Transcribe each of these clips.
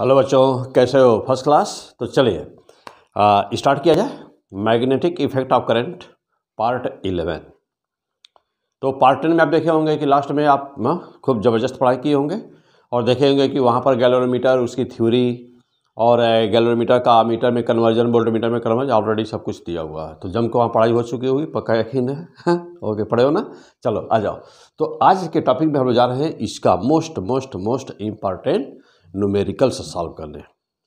Hello बच्चों कैसे हो फर्स्ट क्लास तो चलिए स्टार्ट किया जाए magnetic effect of current part eleven तो पार्ट टेन में आप देखे होंगे कि लास्ट में आप हाँ, खूब ज़बरदस्त पढ़ाई किए होंगे और देखे होंगे कि वहाँ पर गैलोमीटर उसकी थ्योरी और गैलोमीटर का मीटर में कन्वर्जन वोल्टमीटर में कन्वर्जन ऑलरेडी सब कुछ दिया हुआ है तो जम को वहाँ पढ़ाई हो चुकी होगी पक्का यकीन है हाँ, ओके पढ़े हो ना चलो आ जाओ तो आज के टॉपिक में हम लोग जा रहे हैं इसका most most most important numerical से सॉल्व कर लें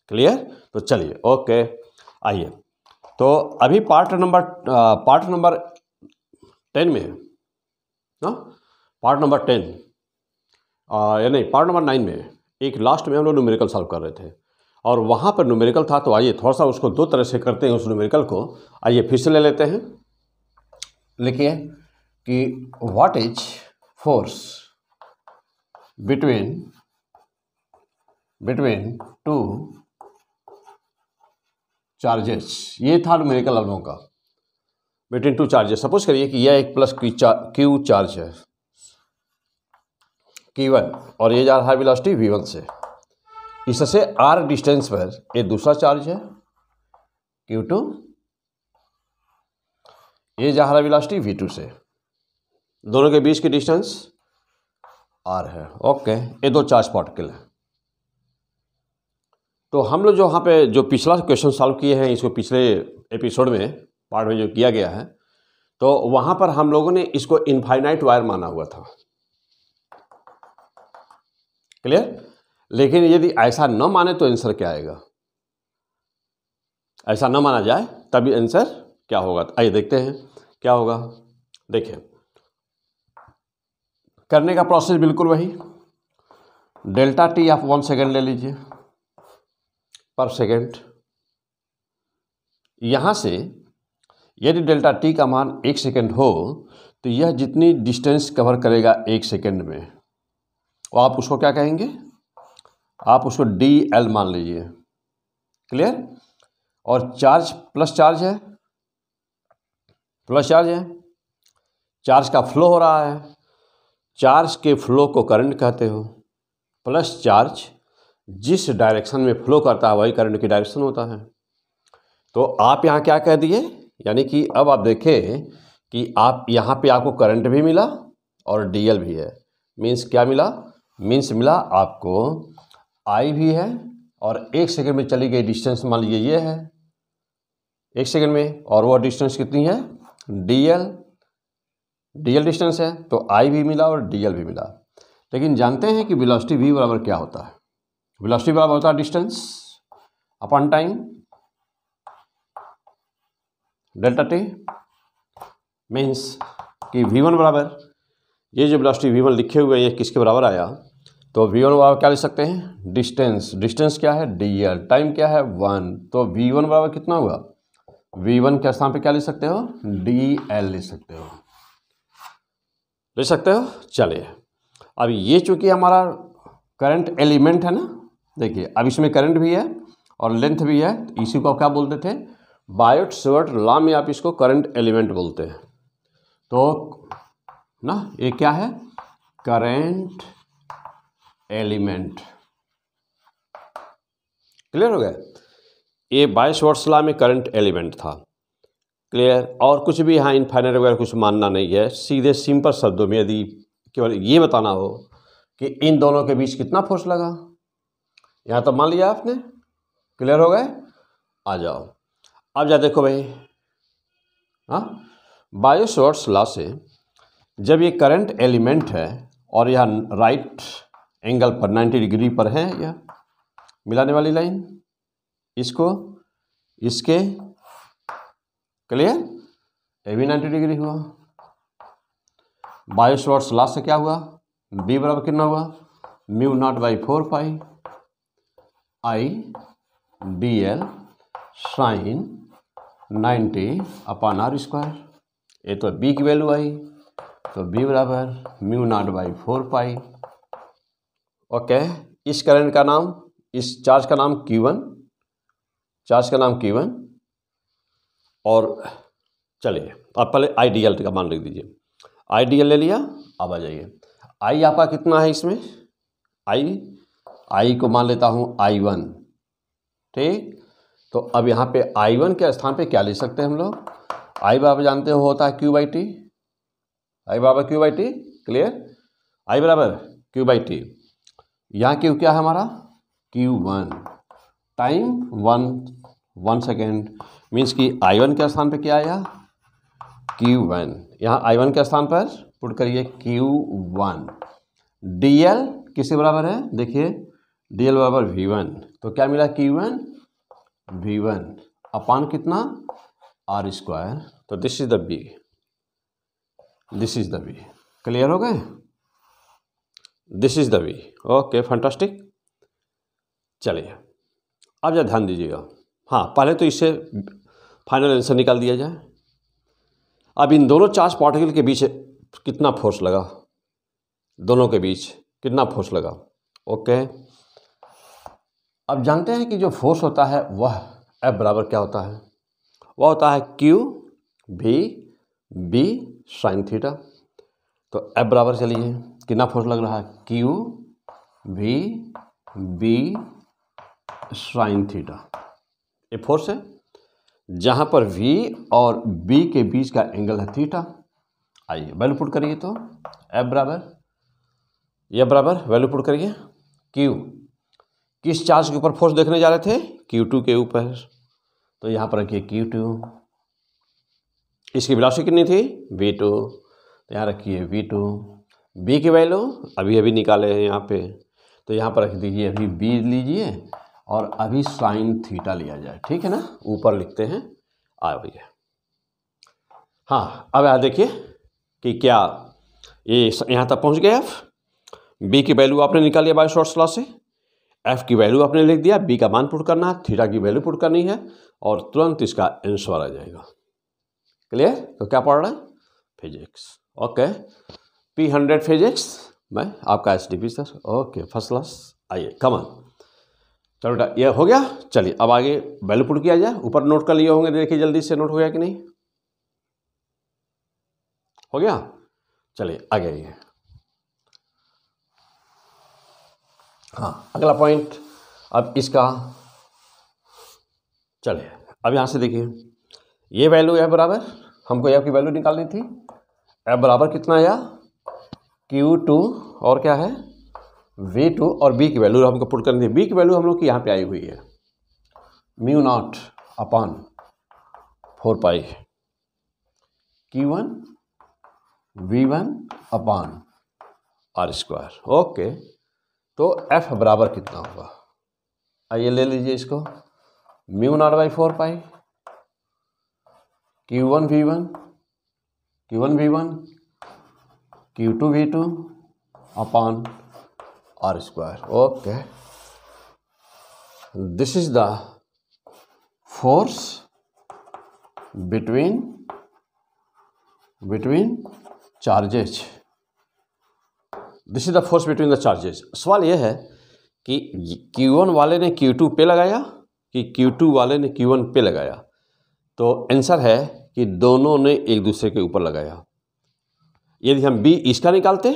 क्लियर तो चलिए ओके आइए तो अभी part number part number ten में है ना पार्ट नंबर टेन या नहीं पार्ट नंबर नाइन में एक लास्ट में हम लोग न्यूमेरिकल सॉल्व कर रहे थे और वहाँ पर न्यूमेरिकल था तो आइए थोड़ा सा उसको दो तरह से करते हैं उस न्यूमेरिकल को आइए फिर से ले लेते हैं लिखिए कि what is force between between two charges ये था न्यूमेरिकल अलनों का बिटवीन टू चार्जेस सपोज करिए कि यह एक प्लस क्यू चार क्यू चार्ज है की वन और ये जा रहा है विलास्टी वी वन से इससे आर डिस्टेंस पर ये दूसरा चार्ज है क्यू टू ये जा रहा है विलास्टी वी टू से दोनों के बीच की डिस्टेंस आर है ओके ये दो चार्ज पार्टिकल हैं तो हम लोग जो वहाँ पे जो पिछला क्वेश्चन सॉल्व किए हैं इसको पिछले एपिसोड में पार्ट में जो किया गया है तो वहाँ पर हम लोगों ने इसको इनफाइनाइट वायर माना हुआ था क्लियर लेकिन यदि ऐसा न माने तो आंसर क्या आएगा ऐसा न माना जाए तभी आंसर क्या होगा आइए देखते हैं क्या होगा देखें करने का प्रोसेस बिल्कुल वही डेल्टा टी आप वन सेकेंड ले लीजिए पर सेकेंड यहाँ से यदि डेल्टा टी का मान एक सेकेंड हो तो यह जितनी डिस्टेंस कवर करेगा एक सेकेंड में वो तो आप उसको क्या कहेंगे आप उसको डी एल मान लीजिए क्लियर और चार्ज प्लस चार्ज है प्लस चार्ज है चार्ज का फ्लो हो रहा है चार्ज के फ्लो को करंट कहते हो प्लस चार्ज जिस डायरेक्शन में फ्लो करता है वही करंट की डायरेक्शन होता है तो आप यहाँ क्या कह दिए यानी कि अब आप देखें कि आप यहाँ पे आपको करंट भी मिला और डीएल भी है मीन्स क्या मिला मीन्स मिला आपको आई भी है और एक सेकंड में चली गई डिस्टेंस मान लीजिए ये है एक सेकंड में और वो डिस्टेंस कितनी है डीएल डीएल डिस्टेंस है तो आई भी मिला और डीएल भी मिला लेकिन जानते हैं कि वेलोसिटी भी बराबर क्या होता है वेलोसिटी बराबर होता है distance upon time delta T means कि वी वन बराबर ये जो वेलोसिटी वी वन लिखे हुए ये किसके बराबर आया तो वी वन बराबर क्या लिख सकते हैं डिस्टेंस डिस्टेंस क्या है डी एल टाइम क्या है वन तो वी वन बराबर कितना हुआ वी वन के स्थान पे क्या लिख सकते हो डी एल लिख सकते हो लिख सकते हो चलिए अब ये चूंकि हमारा करंट एलिमेंट है ना देखिए अब इसमें करंट भी है और लेंथ भी है तो इसी को क्या बोलते थे बायोट स्वर्ट लॉ में आप इसको करंट एलिमेंट बोलते हैं तो ना ये क्या है करंट एलिमेंट क्लियर हो गया ये बाईस वर्ष ला में करंट एलिमेंट था क्लियर और कुछ भी यहाँ इनफाइनर वगैरह कुछ मानना नहीं है सीधे सिंपल शब्दों में यदि केवल ये बताना हो कि इन दोनों के बीच कितना फोर्स लगा यहाँ तो मान लिया आपने क्लियर हो गए आ जाओ अब जा देखो भाई हाँ बायोशोर्ट्स लॉ से जब ये करंट एलिमेंट है और यह राइट एंगल पर 90 डिग्री पर है यह मिलाने वाली लाइन इसको इसके क्लियर ए भी नाइन्टी डिग्री हुआ बायोशोर्ट्स लॉ से क्या हुआ बी बराबर कितना हुआ mu naught by four pi I D L sine ninety upon R square ये तो बी की वैल्यू आई तो बी बराबर mu naught by four pi okay इस करंट का नाम इस चार्ज का नाम क्यू वन चार्ज का नाम क्यू वन और चलिए आप पहले आई डी एल का मान लिख दीजिए आई डी एल ले लिया अब आ जाइए आई आपका कितना है इसमें आई आई को मान लेता हूँ आई वन ठीक तो अब यहाँ पे आई वन के स्थान पे क्या ले सकते हैं हम लोग आई बराबर जानते हो होता है क्यू बाई टी आई बराबर Q by T clear I बराबर क्यू बाई टी यहाँ क्यू क्या है हमारा Q one time one one second means कि आई वन के स्थान पे क्या आया क्यू वन यहाँ आई वन के स्थान पर पुट करिए क्यू वन डी एल किसके बराबर है देखिए डी एल बराबर वी वन तो क्या मिला की वन वी वन अपान कितना आर स्क्वायर तो this is the B this is the B clear हो गए this is the B okay fantastic चलिए अब जरा ध्यान दीजिएगा हाँ पहले तो इससे फाइनल आंसर निकाल दिया जाए अब इन दोनों चार्ज पार्टिकल के बीच कितना फोर्स लगा दोनों के बीच कितना फोर्स लगा ओके अब जानते हैं कि जो फोर्स होता है वह एफ बराबर क्या होता है वह होता है क्यू भी बी साइन थीटा तो एफ बराबर चलिए कितना फोर्स लग रहा है क्यू भी बी साइन थीटा ये फोर्स है जहाँ पर वी और बी के बीच का एंगल है थीटा आइए वैल्यू पुट करिए तो एफ बराबर यह बराबर वैल्यू पुट करिए क्यू किस चार्ज के ऊपर फोर्स देखने जा रहे थे Q2 टू के ऊपर तो यहाँ पर रखिए क्यू टू इसकी वेलोसिटी कितनी थी वी टू तो यहाँ रखिए वी टू बी की वैल्यू अभी अभी निकाले हैं यहाँ पे तो यहाँ पर रख दीजिए अभी बी लीजिए और अभी साइन थीटा लिया जाए ठीक है ना ऊपर लिखते हैं आ भैया हाँ अब यहाँ देखिए कि क्या ये यह यहाँ तक पहुँच गए आप बी की वैल्यू आपने निकाली बाई शॉर्ट्स लॉ से एफ की वैल्यू आपने लिख दिया बी का मान पुट करना है थीटा की वैल्यू पुट करनी है और तुरंत इसका आंसर आ जाएगा क्लियर तो क्या पढ़ रहा है physics okay P hundred physics मैं आपका S D P sir okay first class आइए कमन चलो बेटा ये हो गया चलिए अब आगे वैल्यू पुट किया जाए ऊपर नोट कर लिए होंगे देखिए जल्दी से नोट हो गया कि नहीं हो गया चलिए आगे आइए हाँ अगला पॉइंट अब इसका चले अब यहाँ से देखिए ये वैल्यू है बराबर हमको एफ की वैल्यू निकालनी थी एफ बराबर कितना आया क्यू टू और क्या है वी टू और बी की वैल्यू हमको पुट करनी थी बी की वैल्यू हम लोग की यहाँ पे आई हुई है mu naught upon four pi Q one V one upon R square okay तो एफ बराबर कितना होगा आइए ले लीजिए इसको mu naught by four pi Q one V one Q one V one Q two V two upon R square okay this is the force between between charges this is the force between the charges सवाल यह है कि Q1 वाले ने Q2 पे लगाया कि Q2 वाले ने Q1 पे लगाया तो आंसर है कि दोनों ने एक दूसरे के ऊपर लगाया यदि हम B इसका निकालते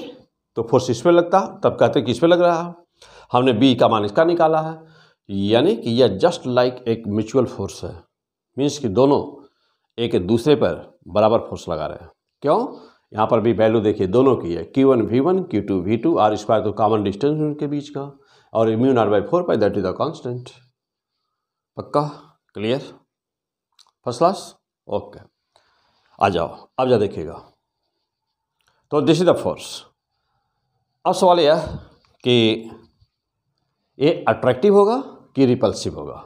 तो फोर्स इस पर लगता तब कहते कि इस पर लग रहा है हमने B का मान इसका निकाला है यानी कि यह जस्ट लाइक एक म्यूचुअल फोर्स है मीन्स कि दोनों एक दूसरे पर बराबर फोर्स लगा रहे हैं क्यों यहाँ पर भी वैल्यू देखिए दोनों की है Q one V one Q two V two R square तो कॉमन डिस्टेंस उनके बीच का और इम्यून R by four by that is the constant पक्का क्लियर फर्स्ट क्लास ओके आ जाओ अब जा देखिएगा तो दिस इज द फोर्स अब सवाल यह कि ये अट्रैक्टिव होगा कि रिपल्सिव होगा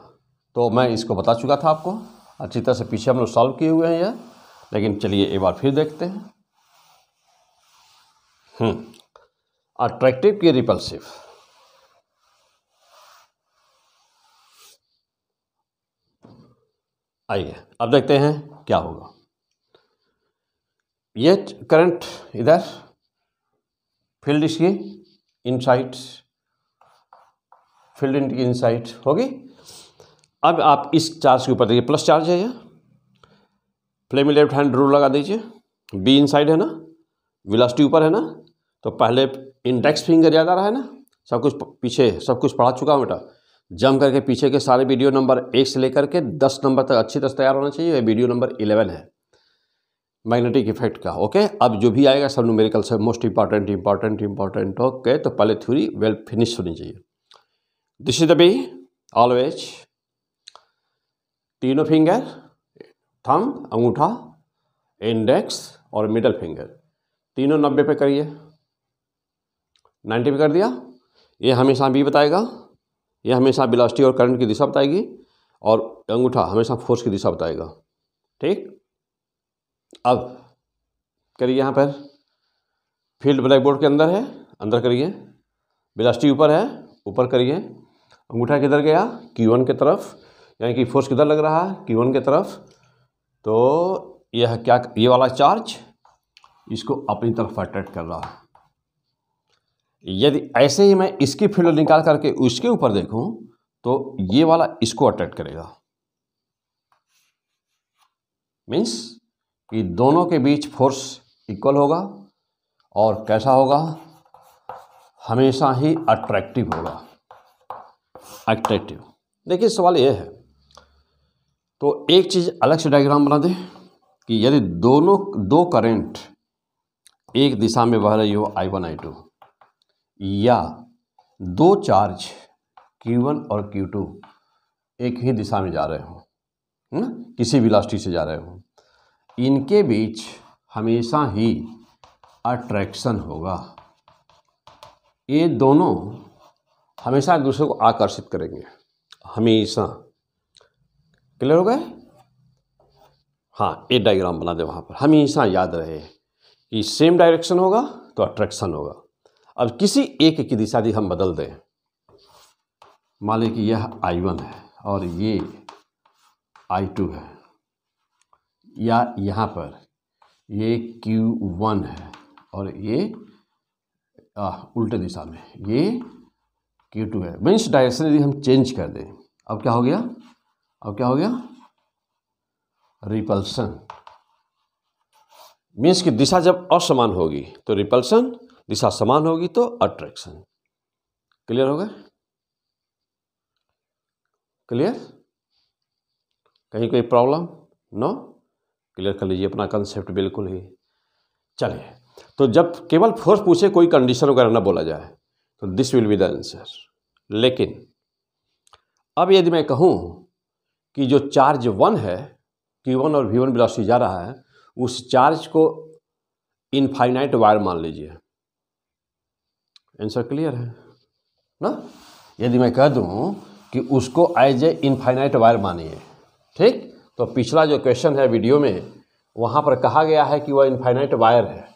तो मैं इसको बता चुका था आपको अच्छी तरह से पीछे हम लोग सॉल्व किए हुए हैं यह लेकिन चलिए एक बार फिर देखते हैं अट्रैक्टिव की रिपल्सिव आइए अब देखते हैं क्या होगा ये करंट इधर फील्ड इसकी इनसाइट फील्ड इनकी इनसाइट होगी अब आप इस चार्ज के ऊपर देखिए प्लस चार्ज है यह फ्लेम लेफ्ट हैंड रूल लगा दीजिए बी इनसाइड है ना विलास्टी ऊपर है ना तो पहले इंडेक्स फिंगर याद आ रहा है ना सब कुछ पीछे सब कुछ पढ़ा चुका हूँ बेटा जम करके पीछे के सारे वीडियो नंबर एक से लेकर के दस नंबर तक अच्छी तरह तैयार होना चाहिए वीडियो नंबर इलेवन है मैग्नेटिक इफेक्ट का ओके अब जो भी आएगा सब न्यूमेरिकल से most important important important okay तो पहले थ्योरी वेल फिनिश होनी चाहिए this is the B always तीनों फिंगर थम अंगूठा इंडेक्स और मिडल फिंगर तीनों नब्बे पे करिए नाइन्टी पे कर दिया ये हमेशा बी बताएगा ये हमेशा बिलास्टी और करंट की दिशा बताएगी और अंगूठा हमेशा फोर्स की दिशा बताएगा ठीक अब करिए यहाँ पर फील्ड ब्लैक बोर्ड के अंदर है अंदर करिए बिलास्टी ऊपर है ऊपर करिए अंगूठा किधर गया Q1 की तरफ यानी कि फोर्स किधर लग रहा है Q1 की तरफ तो यह क्या ये वाला चार्ज इसको अपनी तरफ अट्रैक्ट कर रहा है यदि ऐसे ही मैं इसकी फील्ड निकाल करके उसके ऊपर देखूं तो ये वाला इसको अट्रैक्ट करेगा मीन्स कि दोनों के बीच फोर्स इक्वल होगा और कैसा होगा हमेशा ही अट्रैक्टिव होगा अट्रैक्टिव देखिए सवाल ये है तो एक चीज़ अलग से डायग्राम बना दें कि यदि दोनों दो करंट एक दिशा में बह रही हो आई वन आई टू या दो चार्ज Q1 और Q2 एक ही दिशा में जा रहे हों किसी किसी विलास्टी से जा रहे हों इनके बीच हमेशा ही अट्रैक्शन होगा ये दोनों हमेशा एक दूसरे को आकर्षित करेंगे हमेशा क्लियर हो गए हाँ ये डायग्राम बना दे वहाँ पर हमेशा याद रहे कि सेम डायरेक्शन होगा तो अट्रैक्शन होगा अब किसी एक की दिशा यदि हम बदल दें मान लें कि यह आई वन है और ये आई टू है या यहाँ पर ये क्यू वन है और ये आ, उल्टे दिशा में ये क्यू टू है मीन्स डायरेक्शन यदि हम चेंज कर दें अब क्या हो गया अब क्या हो गया रिपल्सन मीन्स की दिशा जब असमान होगी तो रिपल्सन दिशा समान होगी तो अट्रैक्शन क्लियर हो गए क्लियर कहीं कोई प्रॉब्लम नो क्लियर कर लीजिए अपना कंसेप्ट बिल्कुल ही चलिए तो जब केवल फोर्स पूछे कोई कंडीशन वगैरह ना बोला जाए तो this will be the answer लेकिन अब यदि मैं कहूँ कि जो चार्ज वन है कि वन और वी वन जा रहा है उस चार्ज को इनफाइनाइट वायर मान लीजिए आंसर क्लियर है ना यदि मैं कह दूं कि उसको एज ए इनफाइनाइट वायर मानिए ठीक तो पिछला जो क्वेश्चन है वीडियो में वहाँ पर कहा गया है कि वह इनफाइनाइट वायर है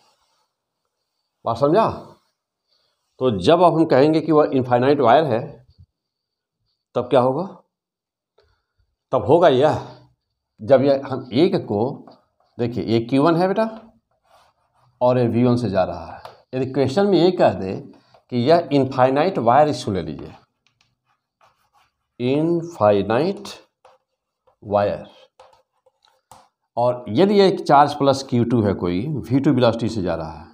बात समझा तो जब अब हम कहेंगे कि वह इनफाइनाइट वायर है तब क्या होगा तब होगा यह जब यह हम एक को देखिए ये क्यू वन है बेटा और ये वी वन से जा रहा है यदि क्वेश्चन में ये कह दे कि यह इनफाइनाइट वायर इसको ले लीजिए इनफाइनाइट वायर और यदि एक चार्ज प्लस क्यू टू है कोई वी टू बिलास्टी से जा रहा है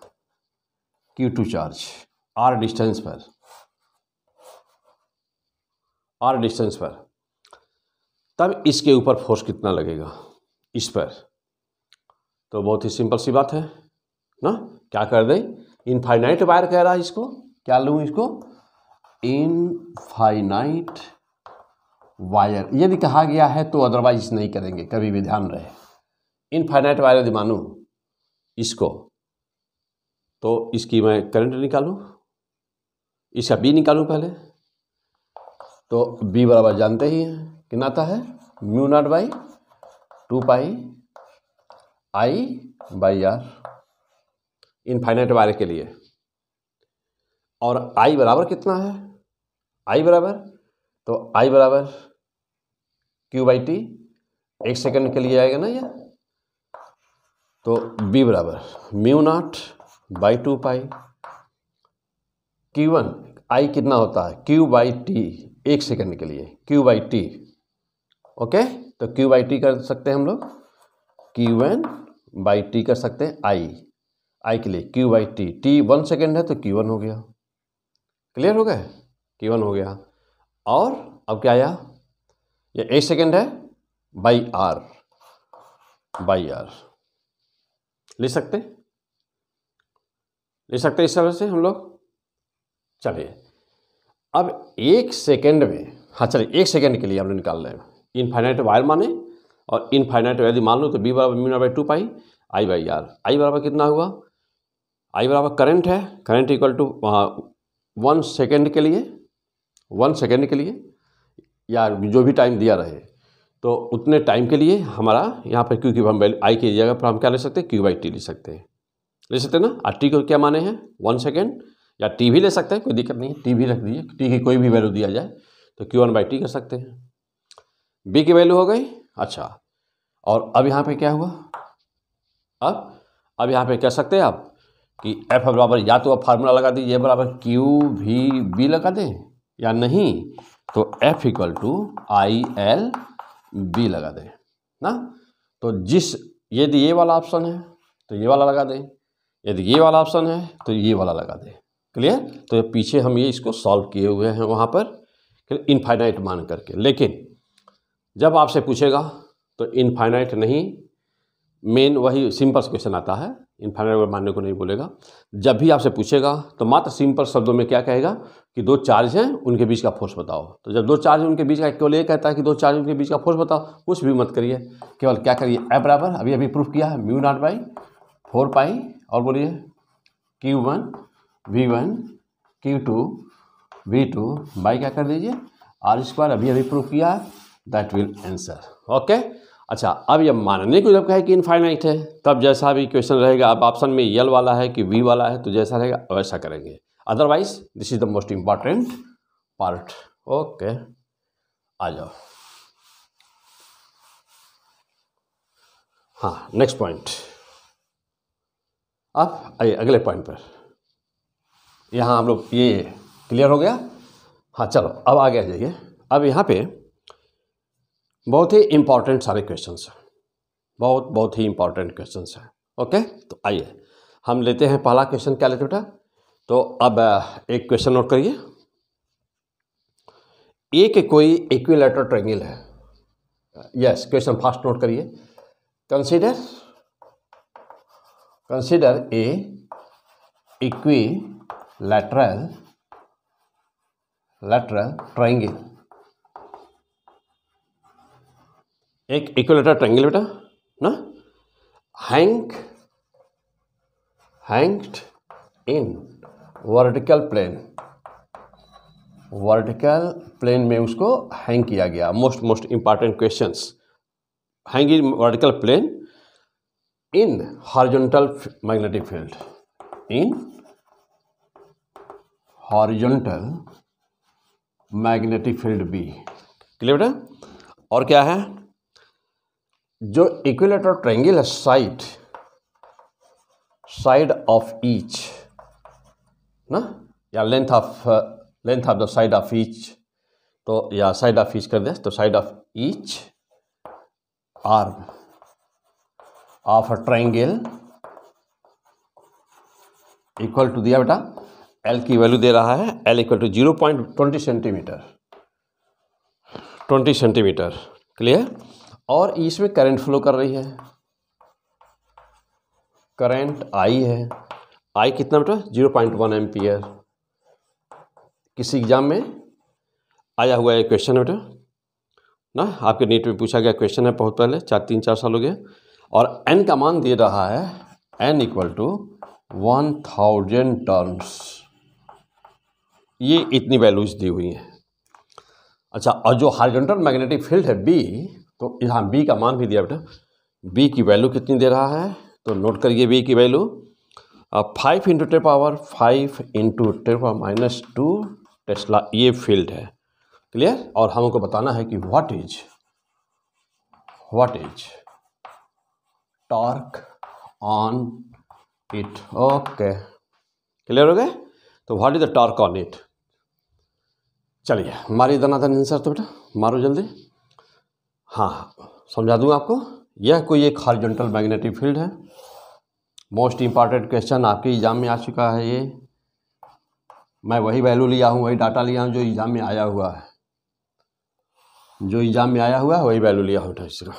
Q two charge R distance पर आर डिस्टेंस पर तब इसके ऊपर फोर्स कितना लगेगा इस पर तो बहुत ही सिंपल सी बात है ना क्या कर दें इनफाइनाइट वायर कह रहा है इसको क्या लू इसको इनफाइनाइट वायर यदि कहा गया है तो अदरवाइज नहीं करेंगे कभी भी ध्यान रहे इनफाइनाइट वायर यदि मानू इसको तो इसकी मैं करंट निकालू इसका बी निकालू पहले तो बी बराबर जानते ही हैं कितना आता है mu naught by two pi I by R infinite wire के लिए और आई बराबर कितना है आई बराबर तो आई बराबर क्यू बाई टी एक सेकेंड के लिए आएगा ना ये तो बी बराबर mu naught by two pi Q one I कितना होता है क्यू बाई टी एक सेकेंड के लिए क्यू बाई टी ओके तो क्यू बाई टी कर सकते हैं हम लोग क्यू वन बाई टी कर सकते हैं आई आई के लिए Q by T T one second है तो क्यू वन हो गया क्लियर हो गए की वन हो गया और अब क्या आया ये एक सेकेंड है बाई आर बाई आर ले सकते ले सकते इस तरह से हम लोग चलिए अब एक सेकेंड में हाँ चलिए एक सेकेंड के लिए हम लोग निकाल रहे हैं इनफाइनाइट वायर माने और इनफाइनाइट यदि मान लो तो बी बराबर mu by two pi I by R I बराबर कितना हुआ आई बराबर करंट है current equal to one second के लिए वन सेकेंड के लिए या जो भी टाइम दिया रहे तो उतने टाइम के लिए हमारा यहाँ पर क्योंकि हम आई की जगह पर हम क्या ले सकते हैं क्यू बाई टी ले सकते हैं ले सकते हैं ना और टी को क्या माने हैं वन सेकेंड या टी भी ले सकते हैं कोई दिक्कत नहीं है टी भी रख दीजिए टी की कोई भी वैल्यू दिया जाए तो क्यू वन बाई टी कर सकते हैं बी की वैल्यू हो गई अच्छा और अब यहाँ पे क्या हुआ अब अब यहाँ पे कह सकते हैं आप कि एफ बराबर या तो आप फार्मूला लगा दें ये बराबर क्यू वी बी लगा दें या नहीं तो F equal to I L B लगा दें ना तो जिस यदि ये वाला ऑप्शन है तो ये वाला लगा दें यदि ये वाला ऑप्शन है तो ये वाला लगा दें क्लियर तो पीछे हम ये इसको सॉल्व किए हुए हैं वहाँ पर इनफाइनाइट मान करके लेकिन जब आपसे पूछेगा तो इनफाइनाइट नहीं मेन वही सिंपल क्वेश्चन आता है इन्फाइनाइट मानने को नहीं बोलेगा जब भी आपसे पूछेगा तो मात्र सिंपल शब्दों में क्या कहेगा कि दो चार्ज हैं उनके बीच का फोर्स बताओ तो जब दो चार्ज उनके बीच का केवल ये कहता है कि दो चार्ज उनके बीच का फोर्स बताओ कुछ भी मत करिए केवल क्या करिए ए बराबर अभी अभी प्रूफ किया है mu naught by four pi और बोलिए Q one V one Q two V two by क्या कर दीजिए आर स्क्वायर अभी अभी प्रूफ किया है दैट विल आंसर ओके अच्छा अब यह मानने को जब कहे कि इनफाइनाइट है तब जैसा भी क्वेश्चन रहेगा अब ऑप्शन में यल वाला है कि वी वाला है तो जैसा रहेगा वैसा करेंगे otherwise this is the most important part okay आ जाओ हाँ नेक्स्ट पॉइंट अब आइए अगले पॉइंट पर यहाँ हम लोग ये क्लियर हो गया हाँ चलो अब आगे आ जाइए अब यहाँ पे बहुत ही इंपॉर्टेंट सारे क्वेश्चंस हैं बहुत बहुत ही इंपॉर्टेंट क्वेश्चंस हैं ओके तो आइए हम लेते हैं पहला क्वेश्चन क्या लेते बेटा तो अब एक क्वेश्चन नोट करिए एक कोई इक्विलेटर ट्रेंगल है यस क्वेश्चन फास्ट नोट करिए consider consider a equilateral lateral triangle एक इक्वलेटर ट्रैंगल बेटा ना hang hanged in vertical plane vertical plane में उसको हैंग किया गया most most important questions hang in vertical plane in horizontal magnetic field in horizontal magnetic field B clear बेटा और क्या है जो इक्विलेटर ट्रायंगल है साइड साइड ऑफ ईच ना या length of length of the side of each तो या साइड ऑफ ईच कर दें तो side of each arm of a triangle equal to दिया बेटा एल की वैल्यू दे रहा है L equal to zero point twenty centimetre twenty centimetre clear और इसमें करंट फ्लो कर रही है करंट आई है आई कितना बेटा जीरो पॉइंट वन एम किसी एग्ज़ाम में आया हुआ है क्वेश्चन है बेटा ना आपके नीट में पूछा गया क्वेश्चन है बहुत पहले चार तीन चार साल हो गए और एन का मान दे रहा है N equal to one thousand terms ये इतनी वैल्यूज दी हुई हैं अच्छा और जो हॉरिजॉन्टल मैग्नेटिक फील्ड है बी तो यहाँ बी का मान भी दिया बेटा बी की वैल्यू कितनी दे रहा है तो नोट करिए बी की value five into ten power five into ten power minus two tesla ये फील्ड है क्लियर और हमको बताना है कि what is what is torque on it okay clear हो गए तो what is the torque on it चलिए मारिए दनादन आंसर तो बेटा मारो जल्दी हाँ समझा दूँ आपको यह कोई एक हॉरिजॉन्टल मैग्नेटिक फील्ड है मोस्ट इम्पॉर्टेंट क्वेश्चन आपके एग्ज़ाम में आ चुका है ये मैं वही वैल्यू लिया हूँ वही डाटा लिया हूँ जो एग्ज़ाम में आया हुआ है जो एग्ज़ाम में आया हुआ है वही वैल्यू लिया हूँ तो इसका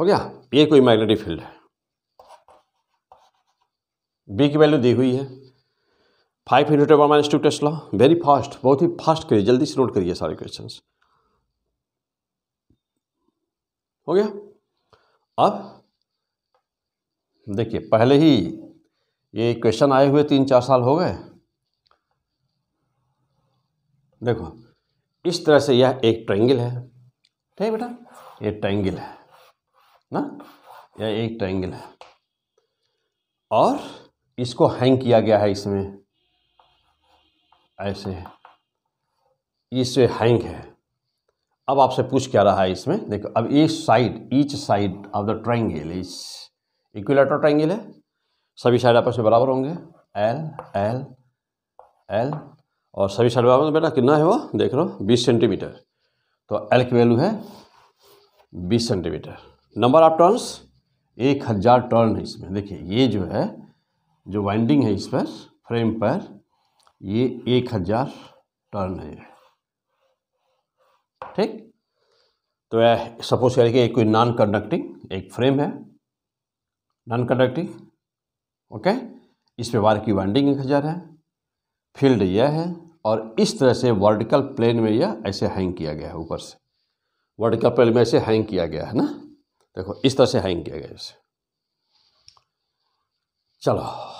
हो गया ये कोई मैग्नेटिक फील्ड है बी की वैल्यू दी हुई है five hundred ever minus two tesla very fast बहुत ही फास्ट करिए जल्दी से नोट करिए सारे क्वेश्चन हो गया अब देखिए पहले ही ये क्वेश्चन आए हुए तीन चार साल हो गए देखो इस तरह से यह एक ट्रायंगल है ठीक है बेटा ये ट्रायंगल है ना यह एक ट्रायंगल है और इसको हैंग किया गया है इसमें ऐसे है इससे हैंग है अब आपसे पूछ क्या रहा है इसमें देखो अब each side each side of the triangle is equilateral triangle है सभी साइड आपस में बराबर होंगे एल एल एल और सभी साइड बराबर बेटा कितना है वो देख लो बीस सेंटीमीटर तो एल की वैल्यू है बीस सेंटीमीटर नंबर ऑफ टर्न्स एक हज़ार टर्न है इसमें देखिए ये जो है जो वाइंडिंग है इस पर फ्रेम पर ये एक हजार टर्न है ठीक तो यह सपोज करें कि कोई नॉन कंडक्टिंग एक फ्रेम है नॉन कंडक्टिंग ओके इस पे वायर की वाइंडिंग एक हज़ार है फील्ड यह है और इस तरह से वर्टिकल प्लेन में यह ऐसे हैंग किया गया है ऊपर से वर्टिकल प्लेन में ऐसे हैंग किया गया है ना देखो इस तरह से हैंग किया गया इसे चलो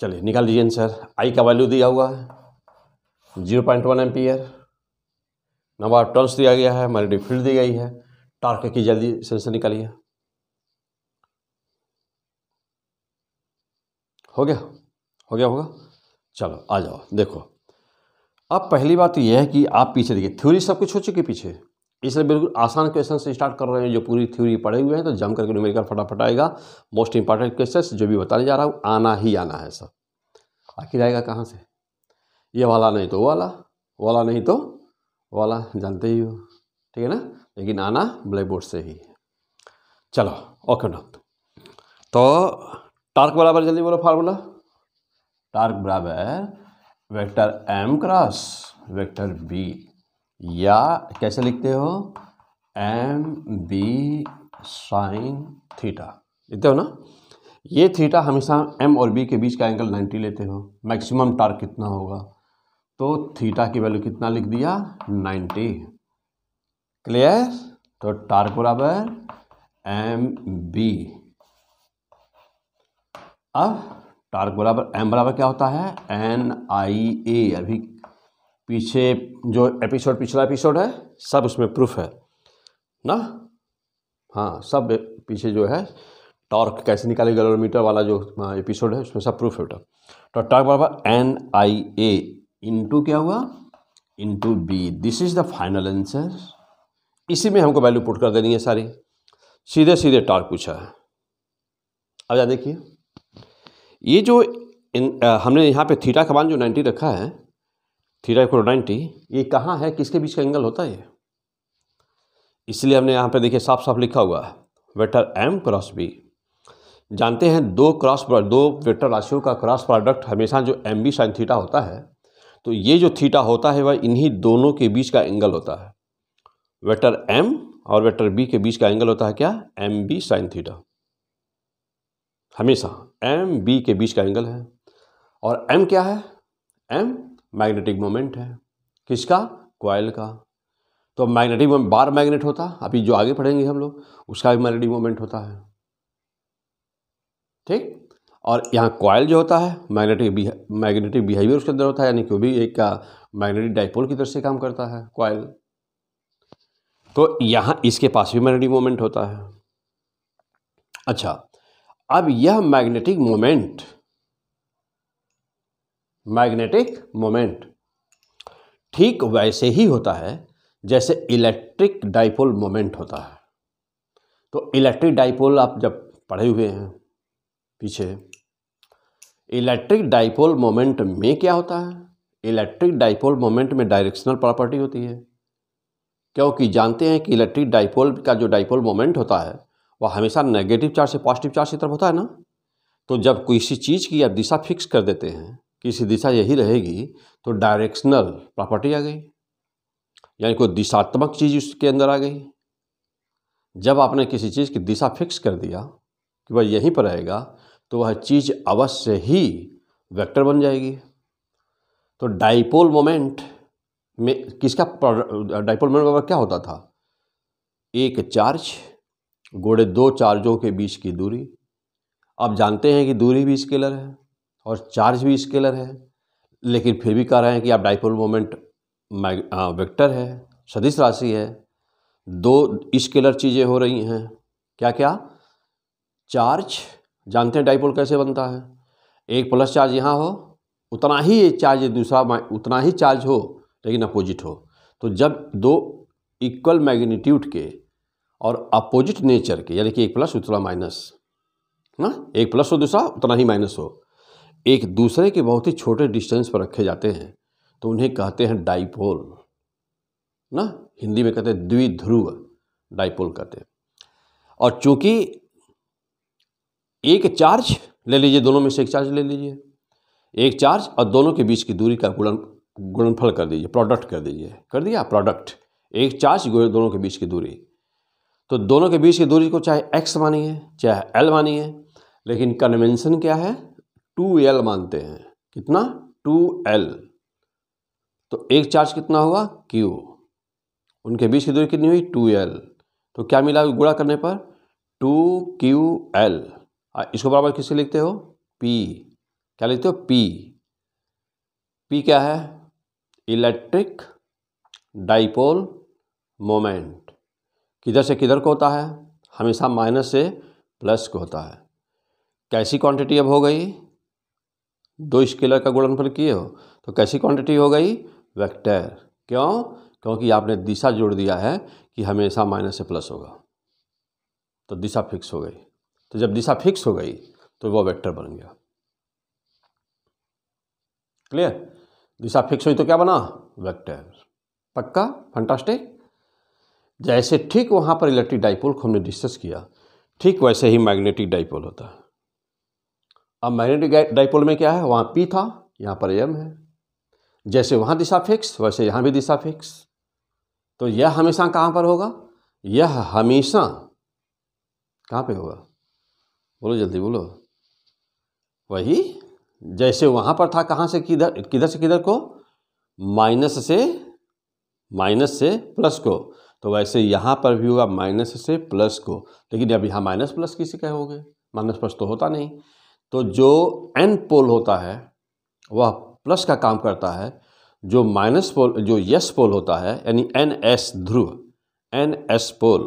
चलिए निकाल लीजिए आंसर आई का वैल्यू दिया हुआ है zero point one ampere number of turns दिया गया है मैग्नेटिक फील्ड दी गई है टार्क की जल्दी सेंसर निकालिए हो गया हो गया होगा चलो आ जाओ देखो अब पहली बात तो यह है कि आप पीछे देखिए थ्योरी सब कुछ हो चुकी पीछे इसलिए बिल्कुल आसान क्वेश्चन से स्टार्ट कर रहे हैं जो पूरी थ्योरी पढ़े हुए हैं तो जम करके न्यूमेरिकल फटाफट आएगा मोस्ट इंपॉर्टेंट क्वेश्चन जो भी बताने जा रहा हूँ आना ही आना है सर आखिर आएगा कहाँ से ये वाला नहीं तो वाला वाला नहीं तो वाला जानते ही हो ठीक है ना लेकिन आना ब्लैक बोर्ड से ही चलो ओके ना तो टार्क बराबर जल्दी बोलो फार्मूला टार्क बराबर vector M cross vector B या कैसे लिखते हो एम बी साइन थीटा लिखते हो ना ये थीटा हमेशा एम और बी के बीच का एंगल 90 लेते हो मैक्सिमम टार्क कितना होगा तो थीटा की वैल्यू कितना लिख दिया 90 क्लियर तो टार्क बराबर एम बी अब टार्क बराबर एम बराबर क्या होता है एन आई ए अभी पीछे जो एपिसोड पिछला एपिसोड है सब उसमें प्रूफ है ना हाँ सब पीछे जो है टॉर्क कैसे निकाले गलोमीटर वाला जो एपिसोड हाँ, है उसमें सब प्रूफ है बेटा तो टॉर्क बराबर एन आई ए इंटू क्या हुआ into B this is the final answer इसी में हमको वैल्यू पुट कर देनी है सारी सीधे सीधे टॉर्क पूछा है अब यहाँ देखिए ये जो इन, आ, हमने यहाँ पे थीटा का मान जो 90 रखा है थीटा इक्वल नाइन्टी ये कहाँ है किसके बीच का एंगल होता है ये इसलिए हमने यहाँ पे देखिए साफ साफ लिखा हुआ है वेक्टर एम क्रॉस बी जानते हैं दो क्रॉस दो वेक्टर राशियों का क्रॉस प्रोडक्ट हमेशा जो एम बी साइन थीटा होता है तो ये जो थीटा होता है वह इन्हीं दोनों के बीच का एंगल होता है वेक्टर एम और वेक्टर बी के बीच का एंगल होता है क्या एम बी साइन थीटा हमेशा एम बी के बीच का एंगल है और एम क्या है एम मैग्नेटिक मोमेंट है किसका कॉयल का तो मैग्नेटिक मोमेंट बार मैग्नेट होता अभी जो आगे पढ़ेंगे हम लोग उसका भी मैग्नेटिक मोमेंट होता है ठीक और यहाँ कॉयल जो होता है मैग्नेटिक मैग्नेटिक बिहेवियर उसके अंदर होता है यानी कि वो भी एक मैग्नेटिक डाइपोल की तरह से काम करता है कॉयल तो यहाँ इसके पास भी मैग्नेटिक मोमेंट होता है अच्छा अब यह मैग्नेटिक मोमेंट मैग्नेटिक मोमेंट ठीक वैसे ही होता है जैसे इलेक्ट्रिक डाइपोल मोमेंट होता है तो इलेक्ट्रिक डाइपोल आप जब पढ़े हुए हैं पीछे इलेक्ट्रिक डाइपोल मोमेंट में क्या होता है इलेक्ट्रिक डाइपोल मोमेंट में डायरेक्शनल प्रॉपर्टी होती है क्योंकि जानते हैं कि इलेक्ट्रिक डाइपोल का जो डाइपोल मोमेंट होता है वह हमेशा नेगेटिव चार्ज से पॉजिटिव चार्ज की तरफ होता है ना तो जब किसी चीज़ की आप दिशा फिक्स कर देते हैं किसी दिशा यही रहेगी तो डायरेक्शनल प्रॉपर्टी आ गई यानी कोई दिशात्मक चीज़ उसके अंदर आ गई जब आपने किसी चीज़ की दिशा फिक्स कर दिया कि वह यहीं पर रहेगा तो वह चीज़ अवश्य ही वेक्टर बन जाएगी तो डाइपोल मोमेंट में किसका डाइपोल मोमेंट बराबर क्या होता था एक चार्ज गोड़े दो चार्जों के बीच की दूरी आप जानते हैं कि दूरी भी स्केलर है और चार्ज भी स्केलर है लेकिन फिर भी कह रहे हैं कि आप डाइपोल मोमेंट वेक्टर है सदिश राशि है दो स्केलर चीज़ें हो रही हैं क्या क्या चार्ज जानते हैं डाइपोल कैसे बनता है एक प्लस चार्ज यहाँ हो उतना ही चार्ज दूसरा उतना ही चार्ज हो लेकिन अपोजिट हो तो जब दो इक्वल मैग्नीट्यूड के और अपोजिट नेचर के यानी कि एक प्लस उतना माइनस ना एक प्लस हो दूसरा उतना ही माइनस हो एक दूसरे के बहुत ही छोटे डिस्टेंस पर रखे जाते हैं तो उन्हें कहते हैं डाइपोल ना हिंदी में कहते हैं द्विध्रुव डाइपोल कहते हैं और चूंकि एक चार्ज ले लीजिए दोनों में से एक चार्ज ले लीजिए एक चार्ज और दोनों के बीच की दूरी का गुणन गुणनफल कर दीजिए प्रोडक्ट कर दीजिए कर दिया प्रोडक्ट एक चार्ज दोनों के बीच की दूरी तो दोनों के बीच की दूरी को चाहे एक्स मानिए चाहे एल मानिए लेकिन कन्वेंशन क्या है टू एल मानते हैं कितना टू एल तो एक चार्ज कितना हुआ क्यू उनके बीच की दूरी कितनी हुई टू एल तो क्या मिला गुणा करने पर टू क्यू एल इसको बराबर किससे लिखते हो पी क्या लिखते हो पी पी क्या है इलेक्ट्रिक डाइपोल मोमेंट किधर से किधर को होता है हमेशा माइनस से प्लस को होता है कैसी क्वांटिटी अब हो गई दो स्केलर का गुणनफल किए हो तो कैसी क्वांटिटी हो गई वेक्टर क्यों क्योंकि आपने दिशा जोड़ दिया है कि हमेशा माइनस से प्लस होगा तो दिशा फिक्स हो गई तो जब दिशा फिक्स हो गई तो वह वेक्टर बन गया क्लियर दिशा फिक्स हुई तो क्या बना वेक्टर पक्का फंटास्टिक जैसे ठीक वहाँ पर इलेक्ट्रिक डाइपोल को हमने डिस्कस किया ठीक वैसे ही मैग्नेटिक डाइपोल होता है अब मैग्नेटिक डाइपोल में क्या है वहाँ पी था यहाँ पर एम है जैसे वहाँ दिशा फिक्स वैसे यहाँ भी दिशा फिक्स तो यह हमेशा कहाँ पर होगा यह हमेशा कहाँ पे होगा बोलो जल्दी बोलो वही जैसे वहाँ पर था कहाँ से किधर किधर से किधर को माइनस से माइनस से प्लस को तो वैसे यहाँ पर भी होगा माइनस से प्लस को लेकिन अब यहाँ माइनस प्लस किसी कहोगे माइनस प्लस तो होता नहीं तो जो एन पोल होता है वह प्लस का काम करता है जो माइनस पोल जो यस पोल होता है यानी एन एस ध्रुव एन एस पोल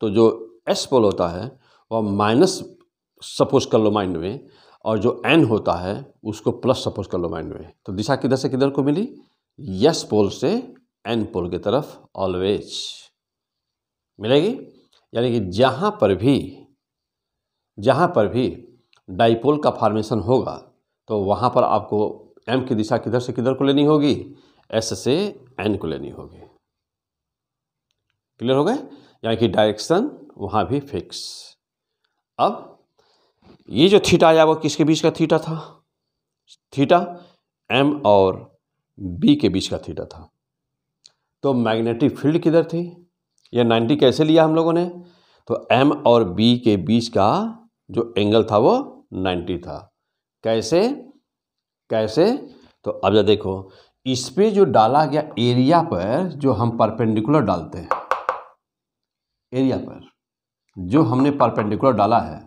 तो जो एस पोल होता है वह माइनस सपोज कर लो माइंड में और जो एन होता है उसको प्लस सपोज कर लो माइंड में तो दिशा किधर से किधर को मिली यस पोल से एन पोल की तरफ ऑलवेज मिलेगी यानी कि जहाँ पर भी जहाँ पर भी डाइपोल का फार्मेशन होगा तो वहाँ पर आपको एम की दिशा किधर से किधर को लेनी होगी एस से एन को लेनी होगी क्लियर हो गए यानी कि डायरेक्शन वहाँ भी फिक्स अब ये जो थीटा आया वो किसके बीच का थीटा था थीटा एम और बी के बीच का थीटा था तो मैग्नेटिक फील्ड किधर थी या 90 कैसे लिया हम लोगों ने तो एम और बी के बीच का जो एंगल था वो नाइन्टी था कैसे कैसे तो अब जब देखो इस पर जो डाला गया एरिया पर जो हम परपेंडिकुलर डालते हैं एरिया पर जो हमने परपेंडिकुलर डाला है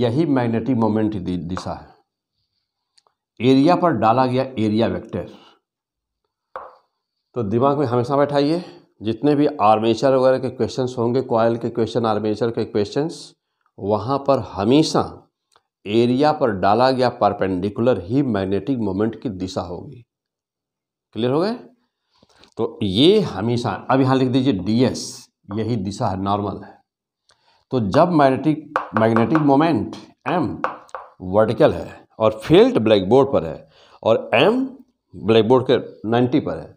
यही मैग्नेटिक मोमेंट की दिशा है एरिया पर डाला गया एरिया वेक्टर तो दिमाग में हमेशा बैठाइए जितने भी आर्मेचर वगैरह के क्वेश्चंस होंगे कॉयल के क्वेश्चन आर्मेचर के क्वेश्चंस वहाँ पर हमेशा एरिया पर डाला गया परपेंडिकुलर ही मैग्नेटिक मोमेंट की दिशा होगी क्लियर हो गए तो ये हमेशा अब यहाँ लिख दीजिए डीएस यही दिशा है नॉर्मल है तो जब magnetic magnetic moment M vertical है और फील्ड ब्लैक बोर्ड पर है और एम ब्लैक बोर्ड के 90 पर है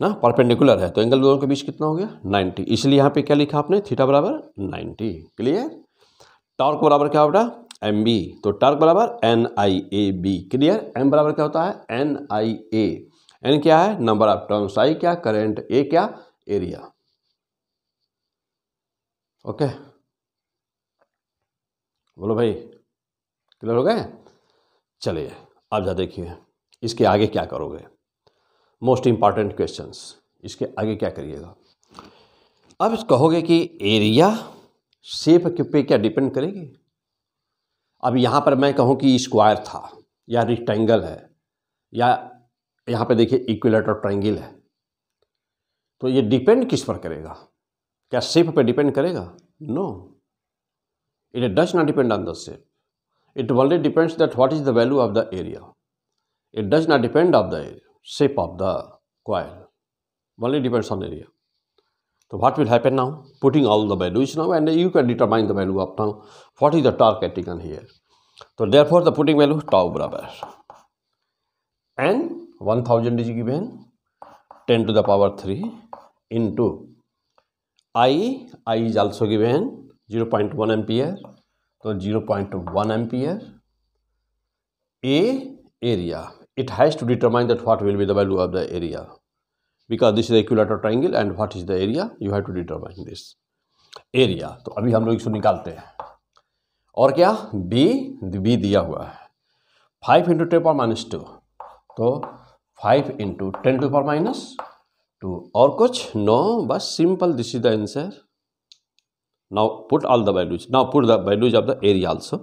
ना परपेंडिकुलर है तो एंगल दोनों के बीच कितना हो गया 90 इसलिए यहाँ पे क्या लिखा आपने थीटा बराबर 90 क्लियर टॉर्क बराबर क्या होगा एम बी तो टॉर्क बराबर N I A B clear M बराबर क्या होता है एन आई ए एन क्या है नंबर ऑफ टर्म्स आई क्या करेंट ए क्या एरिया ओके बोलो भाई क्लियर हो गए चलिए आप जा देखिए इसके आगे क्या करोगे मोस्ट इंपॉर्टेंट क्वेश्चंस इसके आगे क्या करिएगा अब कहोगे कि एरिया शेप पे क्या डिपेंड करेगी अब यहाँ पर मैं कहूँ कि स्क्वायर था या रिक्टेंगल है या यहाँ पे देखिए इक्विलेटर ट्रायंगल है तो ये डिपेंड किस पर करेगा क्या शेप पे डिपेंड करेगा no it does not depend on the shape it depends depends what is the value of the area it does not depend of the area shape of the square only depends on area So what will happen now? Putting all the values now and you can determine the value of now. What is the torque at taken here? So therefore the putting value tau barabar. And 1000 is given 10 to the power 3 into I, I is also given 0.1 ampere. So 0.1 ampere. A area. It has to determine that what will be the value of the area. Because this is equilateral triangle and what is the area you have to determine this area तो अभी हम लोग इसको निकालते हैं और क्या B B दिया हुआ है five into ten power minus two तो five into ten two power minus two और कुछ नो बस simple this is the answer now put all the values now put the values of the area also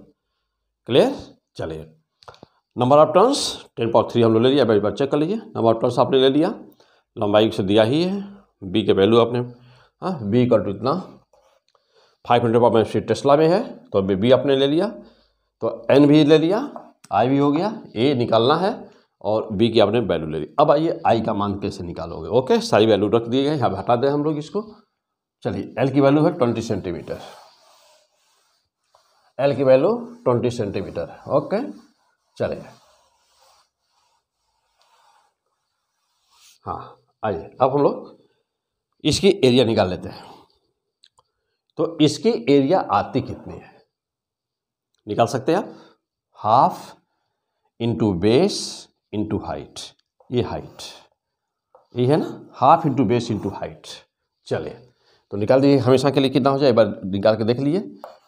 clear चलिए number of turns ten power three हम लोग ले लिया बार check कर लीजिए नंबर ऑफ टर्न्स आपने ले लिया लंबाई से दिया ही है बी के वैल्यू आपने हाँ बी का टू तो इतना फाइव हंड्रेड पावर स्ट्रीट टेस्ला में है तो अभी बी आपने ले लिया तो एन भी ले लिया आई भी हो गया ए निकालना है और बी की आपने वैल्यू ले ली अब आइए आई का मान कैसे निकालोगे ओके सारी वैल्यू रख दिए गए यहाँ हटा दें हम लोग इसको चलिए एल की वैल्यू है ट्वेंटी सेंटीमीटर एल की वैल्यू ट्वेंटी सेंटीमीटर ओके चलिए हाँ आइए अब हम लोग इसकी एरिया निकाल लेते हैं तो इसकी एरिया आती कितनी है निकाल सकते हैं आप half into base into height ये हाइट ये है ना half into base into height चलिए तो निकाल दीजिए हमेशा के लिए कितना हो जाए एक बार निकाल के देख लीजिए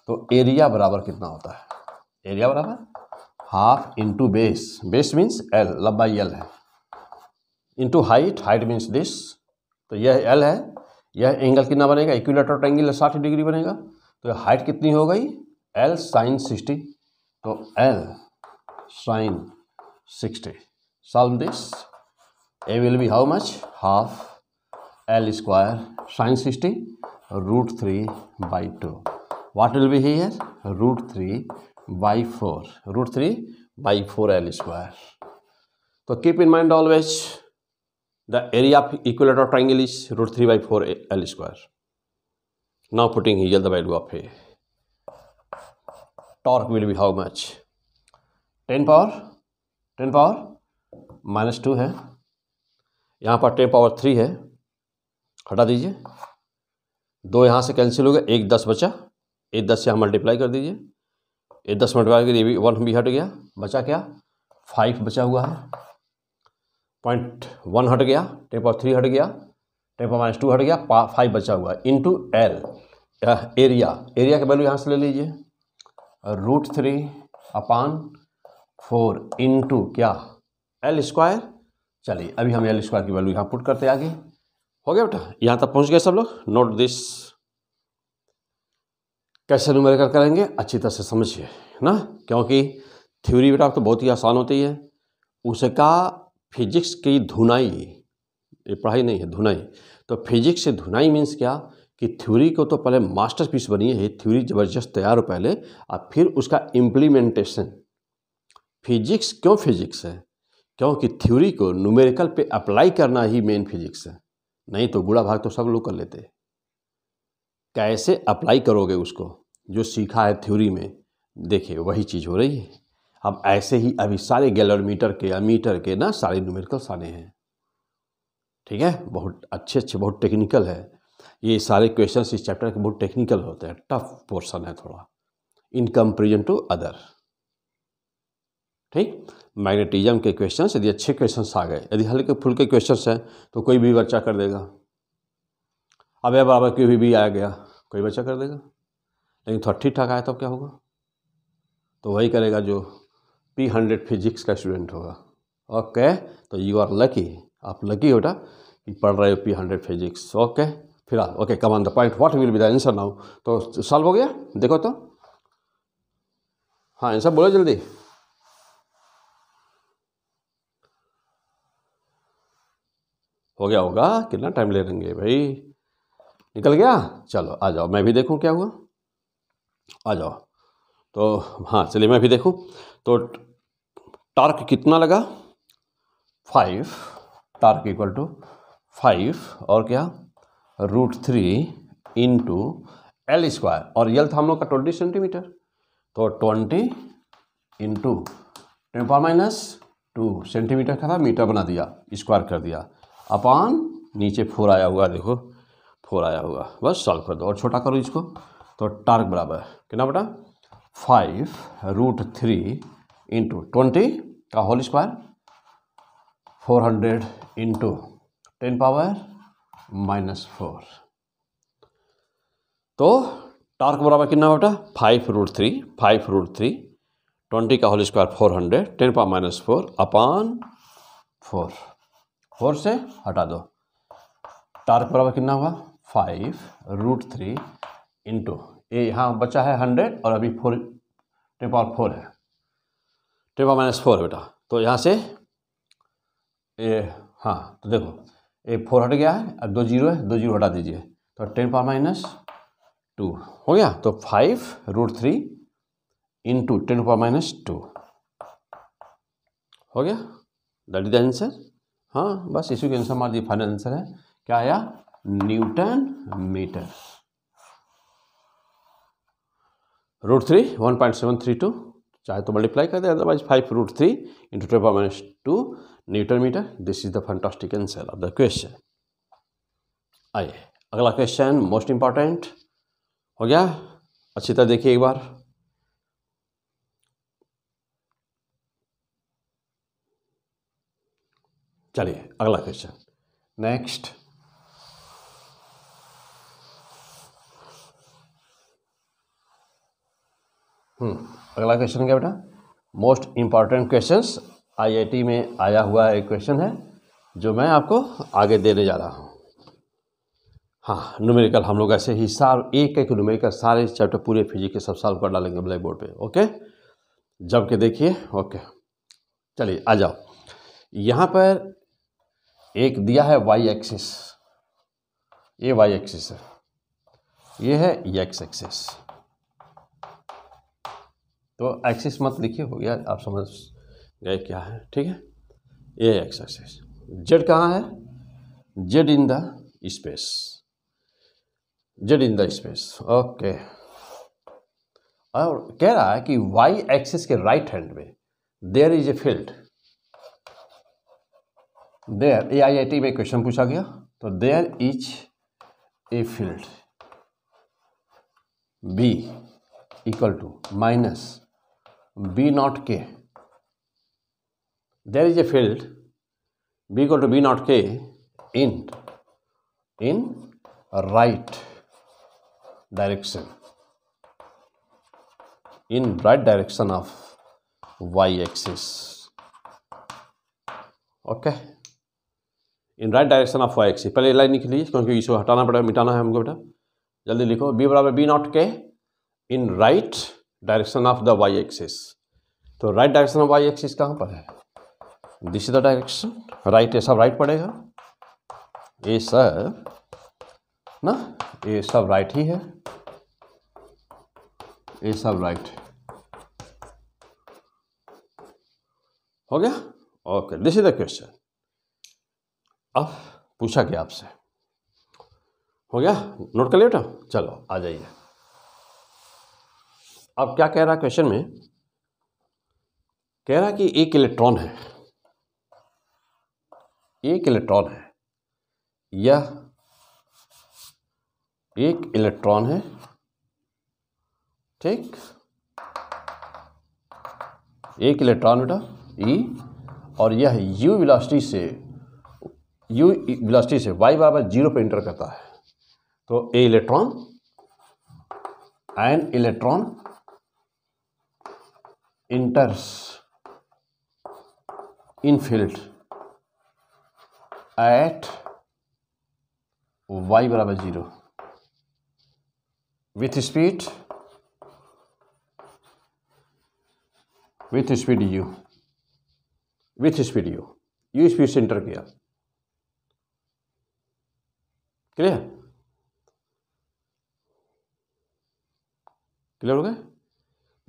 तो एरिया बराबर कितना होता है एरिया बराबर half into base base means L लंबाई एल है into height height means this तो यह एल है यह एंगल कितना बनेगा इक्विलेटर एंगल साठ डिग्री बनेगा तो हाइट कितनी हो गई एल साइन सिक्सटी तो L sine sixty solve this A will be how much half L square sine sixty root three by two what will be ही root three by four root three by four L square तो keep in mind always the area of equilateral triangle is root 3 by 4 L square. Now putting here the value of A. Torque will be how much? 10 power 10 power minus two है यहाँ पर ten power three है हटा दीजिए दो यहाँ से cancel हो गया एक दस बचा एक दस से यहाँ मल्टीप्लाई कर दीजिए एक दस मल्टीप्लाई कर दिए वन भी हट गया बचा क्या फाइव बचा हुआ है पॉइंट वन हट गया टेन पावर थ्री हट गया टेन पावर माइनस टू हट गया फाइव बचा हुआ इंटू एल एरिया एरिया का वैल्यू यहाँ से ले लीजिए root three upon four into क्या एल स्क्वायर चलिए अभी हम एल स्क्वायर की वैल्यू यहाँ पुट करते आगे हो गया बेटा यहाँ तक पहुँच गए सब लोग नोट दिस कैसे न्यूमेरिकल करेंगे अच्छी तरह से समझिए ना क्योंकि थ्योरी बेटा तो बहुत ही आसान होती है उसका फिजिक्स की धुनाई ये पढ़ाई नहीं है धुनाई तो फिजिक्स से धुनाई मीन्स क्या कि थ्योरी को तो पहले मास्टर पीस बनी है थ्योरी ज़बरदस्त तैयार हो पहले और फिर उसका इम्प्लीमेंटेशन फिजिक्स क्यों फिजिक्स है क्योंकि थ्योरी को न्यूमेरिकल पे अप्लाई करना ही मेन फिजिक्स है नहीं तो बूढ़ा भाग तो सब लोग कर लेते कैसे अप्लाई करोगे उसको जो सीखा है थ्योरी में देखिए वही चीज़ हो रही है हम ऐसे ही अभी सारे गैलोमीटर के या मीटर के ना सारे न्यूमेरिकल सारे हैं ठीक है बहुत अच्छे अच्छे बहुत टेक्निकल है ये सारे क्वेश्चन इस चैप्टर के बहुत टेक्निकल होते हैं टफ पोर्शन है थोड़ा इन कंपेरिजन टू अदर ठीक मैग्नेटिज्म के क्वेश्चन यदि अच्छे क्वेश्चन आ गए यदि हल्के फुल्के क्वेश्चन हैं तो कोई भी बच्चा कर देगा अब अब क्यों भी, भी आ गया कोई बच्चा कर देगा लेकिन थोड़ा ठीक ठाक आया तो क्या होगा तो वही करेगा जो पी हंड्रेड फिजिक्स का स्टूडेंट होगा ओके तो यू आर लकी आप लकी हो बेटा कि पढ़ रहे हो पी हंड्रेड फिजिक्स ओके फिलहाल okay come on the point what will be the answer now तो सॉल्व हो गया देखो तो हाँ आंसर बोलो जल्दी हो गया होगा कितना टाइम ले लेंगे भाई निकल गया चलो आ जाओ मैं भी देखूं क्या हुआ आ जाओ तो हाँ चलिए मैं भी देखूँ तो टार्क कितना लगा five torque equal to five और क्या root three into l square और यल था हम लोग का ट्वेंटी सेंटीमीटर तो twenty into ten power minus two centimetre का था मीटर बना दिया स्क्वायर कर दिया अपान नीचे फोर आया हुआ देखो फोर आया हुआ बस सॉल्व कर दो और छोटा करो इसको तो टार्क बराबर कितना बेटा five root three into twenty का whole square four hundred into ten power minus four तो टार्क बराबर कितना बेटा five root three five root three twenty का whole square four hundred ten power minus four upon four four से हटा दो torque बराबर कितना हुआ फाइव रूट थ्री इंटू ये यहाँ बचा है हंड्रेड और अभी फोर टेन पावर फोर है टेन पावर माइनस फोर बेटा तो यहाँ से ये हाँ तो देखो ये फोर हट गया है अब दो जीरो है दो जीरो हटा दीजिए तो टेन पावर माइनस टू हो गया तो five root three into ten power minus two हो गया दैट इज द आंसर हाँ बस इसी के आंसर मार दिए फाइनल आंसर है क्या आया newton metre root three one point seven three two चाहे तो मल्टीप्लाई कर दे otherwise five root three into twelve power minus two newton metre this is the fantastic answer of the question आइए अगला question most important हो गया अच्छी तरह देखिए एक बार चलिए अगला क्वेश्चन नेक्स्ट हम्म, अगला क्वेश्चन क्या बेटा मोस्ट इम्पॉर्टेंट क्वेश्चंस आईआईटी में आया हुआ एक क्वेश्चन है जो मैं आपको आगे देने जा रहा हूँ हाँ न्यूमेरिकल हम लोग ऐसे ही सार एक एक न्यूमेरिकल सारे चैप्टर पूरे फिजिक्स के सब साल कर डालेंगे ब्लैक बोर्ड पे ओके जब के देखिए ओके चलिए आ जाओ यहाँ पर एक दिया है वाई एक्सिस ये वाई एक्सिस है ये है एक्स एक्सिस तो एक्सिस मत लिखिए हो गया आप समझ गए क्या है ठीक है ए एक्स एक्सिस जेड कहाँ है z in the space z in the space okay और कह रहा है कि वाई एक्सिस के राइट हैंड में there is a field there a I I T में क्वेश्चन पूछा गया तो there is a field b equal to minus b naught k there is a field b equal to b naught k in in right direction in right direction of y axis okay in right direction of y axis पहले line लिख लीजिए क्योंकि इसको हटाना पड़ेगा मिटाना है हमको बेटा जल्दी लिखो बी बराबर b naught k in right direction of the Y axis तो right direction of y axis कहाँ पर है this is the direction right ये सब राइट पड़ेगा ये सर ना ये सब राइट ही है ये सब राइट हो गया okay this is the question अब पूछा गया आपसे हो गया नोट कर लिया बेटा चलो आ जाइए अब क्या कह रहा क्वेश्चन में कह रहा कि एक इलेक्ट्रॉन है एक इलेक्ट्रॉन है यह एक इलेक्ट्रॉन है ठीक एक इलेक्ट्रॉन बेटा ई e, और यह यू विलास्टी से यू विलास्टी से वाई बराबर जीरो पर इंटर करता है तो a electron an electron enters in field at y बराबर zero with speed with speed u with speed u u speed से इंटर किया क्लियर क्लियर हो गया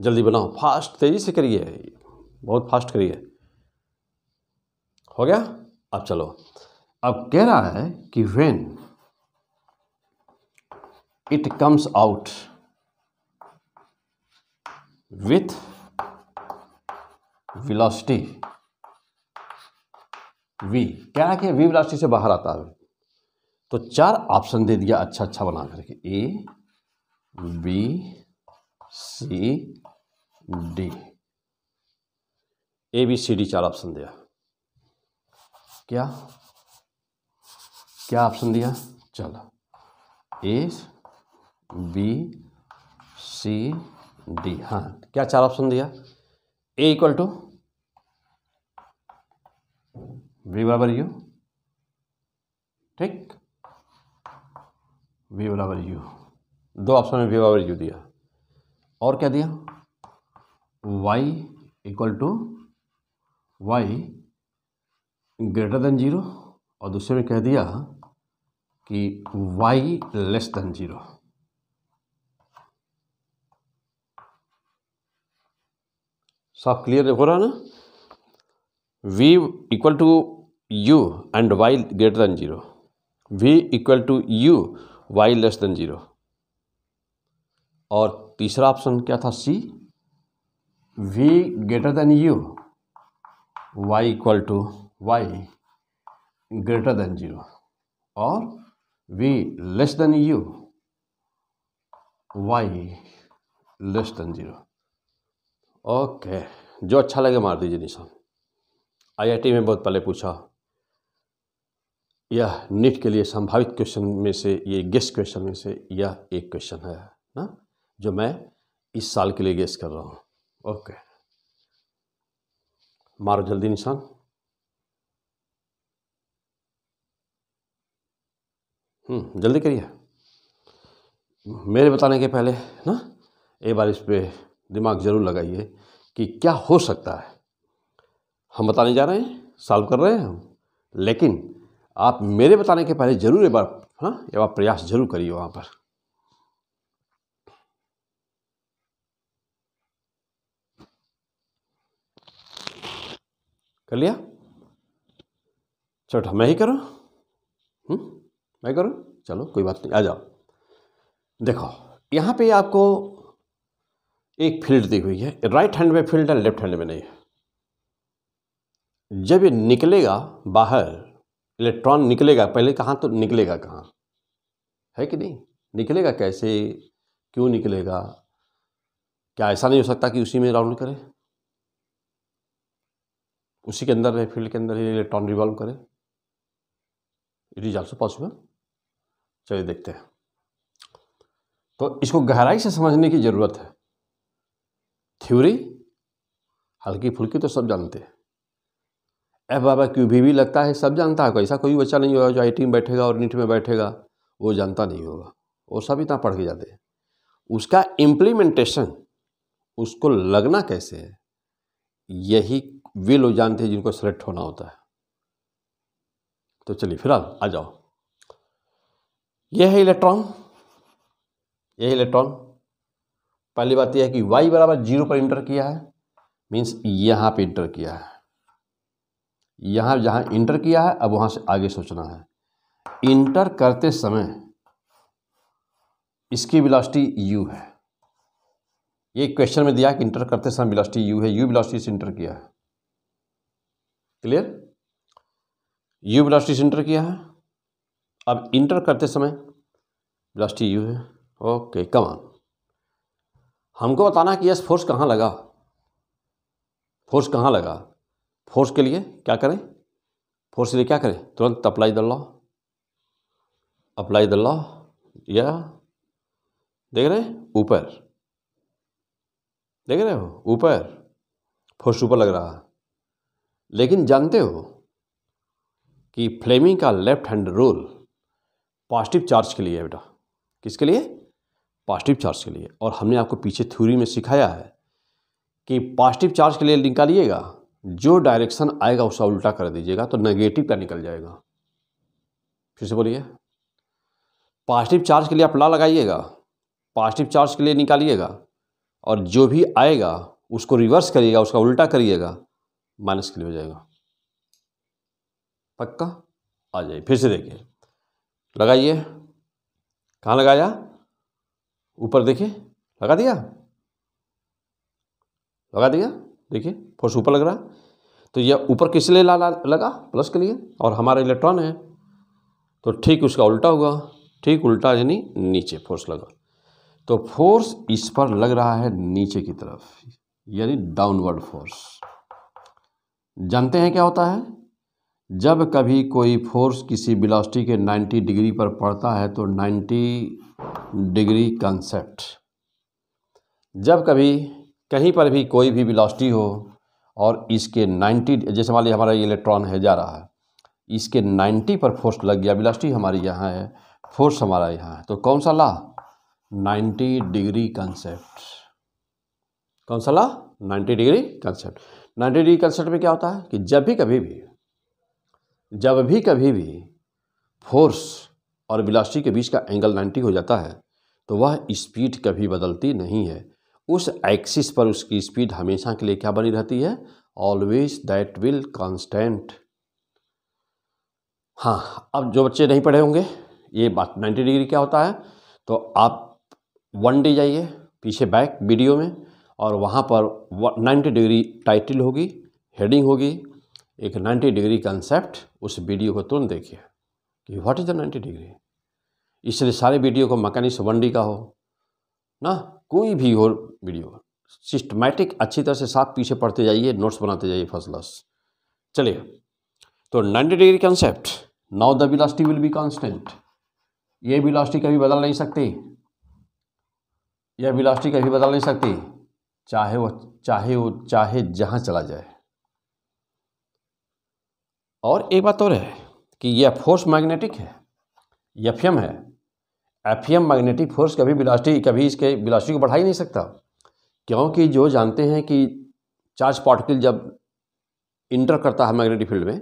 जल्दी बनाओ फास्ट तेज़ी से करिए बहुत फास्ट करिए हो गया अब चलो अब कह रहा है कि when it comes out with velocity v कह रहा है कि वी विलॉसिटी से बाहर आता है तो चार ऑप्शन दे दिया अच्छा अच्छा बना करके A B C D A B C D चार ऑप्शन दिया क्या क्या ऑप्शन दिया चलो ए बी सी डी हाँ क्या चार ऑप्शन दिया ए इक्वल टू वी बराबर यू ठीक वी बराबर यू दो ऑप्शन में वी बराबर यू दिया और क्या दिया y equal to y greater than zero और दूसरे में कह दिया कि वाई लेस देन जीरो साफ क्लियर हो रहा है ना v equal to u and y greater than zero v equal to u y less than zero और तीसरा ऑप्शन क्या था सी we greater than u y equal to y greater than zero और v less than u y less than zero okay जो अच्छा लगे मार दीजिए निशान आईआईटी में बहुत पहले पूछा यह नीट के लिए संभावित क्वेश्चन में से ये गेस्ट क्वेश्चन में से यह एक क्वेश्चन है ना जो मैं इस साल के लिए गेस कर रहा हूँ ओके मारो जल्दी निशान हम्म, जल्दी करिए मेरे बताने के पहले ना एक बार इस पर दिमाग ज़रूर लगाइए कि क्या हो सकता है हम बताने जा रहे हैं सॉल्व कर रहे हैं हम लेकिन आप मेरे बताने के पहले ज़रूर एक बार हाँ एक बार प्रयास जरूर करिए वहाँ पर कर लिया चलो मैं ही करूँ हम्म, मैं करूँ चलो कोई बात नहीं आ जाओ देखो यहाँ पे आपको एक फील्ड दी हुई है राइट हैंड में फील्ड है लेफ्ट हैंड में नहीं है जब ये निकलेगा बाहर इलेक्ट्रॉन निकलेगा पहले कहाँ तो निकलेगा कहाँ है कि नहीं निकलेगा कैसे क्यों निकलेगा क्या ऐसा नहीं हो सकता कि उसी में राउंड करे उसी के अंदर फील्ड के अंदर ही इलेक्ट्रॉन रिवॉल्व करें इट इज़ ऑल्सो पॉसिबल चलिए देखते हैं तो इसको गहराई से समझने की ज़रूरत है थ्योरी हल्की फुल्की तो सब जानते हैं एफ बाबा क्यू भी, भी लगता है सब जानता है ऐसा कोई बच्चा नहीं होगा जो आई में बैठेगा और नीट में बैठेगा वो जानता नहीं होगा वो सब इतना पढ़ के जाते हैं उसका इम्प्लीमेंटेशन उसको लगना कैसे है यही वे लोग जानते हैं जिनको सेलेक्ट होना होता है तो चलिए फिलहाल आ जाओ यह है इलेक्ट्रॉन यह इलेक्ट्रॉन पहली बात यह है कि y बराबर जीरो पर इंटर किया है मीन्स यहां पे इंटर किया है यहां जहां इंटर किया है अब वहां से आगे सोचना है इंटर करते समय इसकी विलासिटी u है ये क्वेश्चन में दिया कि इंटर करते समय विलासिटी u है u विलासिटी से इंटर किया है क्लियर यू ब्लास्टिस इंटर किया है अब इंटर करते समय ब्लास्टी यू है ओके ऑन हमको बताना है कि यस फोर्स कहाँ लगा फोर्स कहाँ लगा फोर्स के लिए क्या करें फोर्स के लिए क्या करें तुरंत apply the law apply the law या देख रहे ऊपर देख रहे हो ऊपर फोर्स ऊपर लग रहा है लेकिन जानते हो कि फ्लेमिंग का left hand rule positive charge के लिए है बेटा किसके लिए पॉजिटिव चार्ज के लिए और हमने आपको पीछे थ्योरी में सिखाया है कि पॉजिटिव चार्ज के लिए निकालिएगा जो डायरेक्शन आएगा उसका उल्टा कर दीजिएगा तो नेगेटिव का निकल जाएगा फिर से बोलिए पॉजिटिव चार्ज के लिए आप ला लगाइएगा पॉजिटिव चार्ज के लिए निकालिएगा और जो भी आएगा उसको रिवर्स करिएगा उसका उल्टा करिएगा माइनस के लिए हो जाएगा पक्का आ जाइए फिर से देखिए लगाइए कहाँ लगाया ऊपर देखिए लगा दिया लगा दिया देखिए फोर्स ऊपर लग रहा तो यह ऊपर किस लिए ला, ला लगा प्लस के लिए और हमारा इलेक्ट्रॉन है तो ठीक उसका उल्टा हुआ ठीक उल्टा यानी नीचे फोर्स लगा तो फोर्स इस पर लग रहा है नीचे की तरफ यानी डाउनवर्ड फोर्स जानते हैं क्या होता है जब कभी कोई फोर्स किसी वेलोसिटी के 90 डिग्री पर पड़ता है तो 90 डिग्री कंसेप्ट जब कभी कहीं पर भी कोई भी बिलास्टी हो और इसके 90 जैसे मान लीजिए हमारा ये इलेक्ट्रॉन है जा रहा है इसके 90 पर फोर्स लग गया बिलास्टी हमारी यहाँ है फोर्स हमारा यहाँ है तो कौन सा ला 90 डिग्री कंसेप्ट कौन सा law 90 degree concept ninety degree concept में क्या होता है कि जब भी कभी भी जब भी कभी भी फोर्स और वेलोसिटी के बीच का एंगल 90 हो जाता है तो वह स्पीड कभी बदलती नहीं है उस एक्सिस पर उसकी स्पीड हमेशा के लिए क्या बनी रहती है ऑलवेज दैट विल कॉन्स्टेंट हाँ अब जो बच्चे नहीं पढ़े होंगे ये बात 90 डिग्री क्या होता है तो आप वन डे जाइए पीछे बैक वीडियो में और वहाँ पर नाइन्टी डिग्री टाइटल होगी हेडिंग होगी एक नाइन्टी डिग्री कंसेप्ट उस वीडियो को तुरंत देखिए कि what is the ninety degree इसलिए सारे वीडियो को मकैनिक्स वन डी का हो ना कोई भी हो वीडियो सिस्टमेटिक अच्छी तरह से साफ पीछे पढ़ते जाइए नोट्स बनाते जाइए फर्स्ट क्लास चलिए तो ninety degree concept now the velocity will be constant ये विलास्टी कभी बदल नहीं सकती यह विलास्टी कभी बदल नहीं सकती चाहे वह चाहे वो चाहे जहाँ चला जाए और एक बात और है कि यह फोर्स मैग्नेटिक है एफएम है एफएम मैग्नेटिक फोर्स कभी बिलास्टी कभी इसके बिलास्टी को बढ़ा ही नहीं सकता क्योंकि जो जानते हैं कि चार्ज पार्टिकल जब इंटर करता है मैग्नेटिक फील्ड में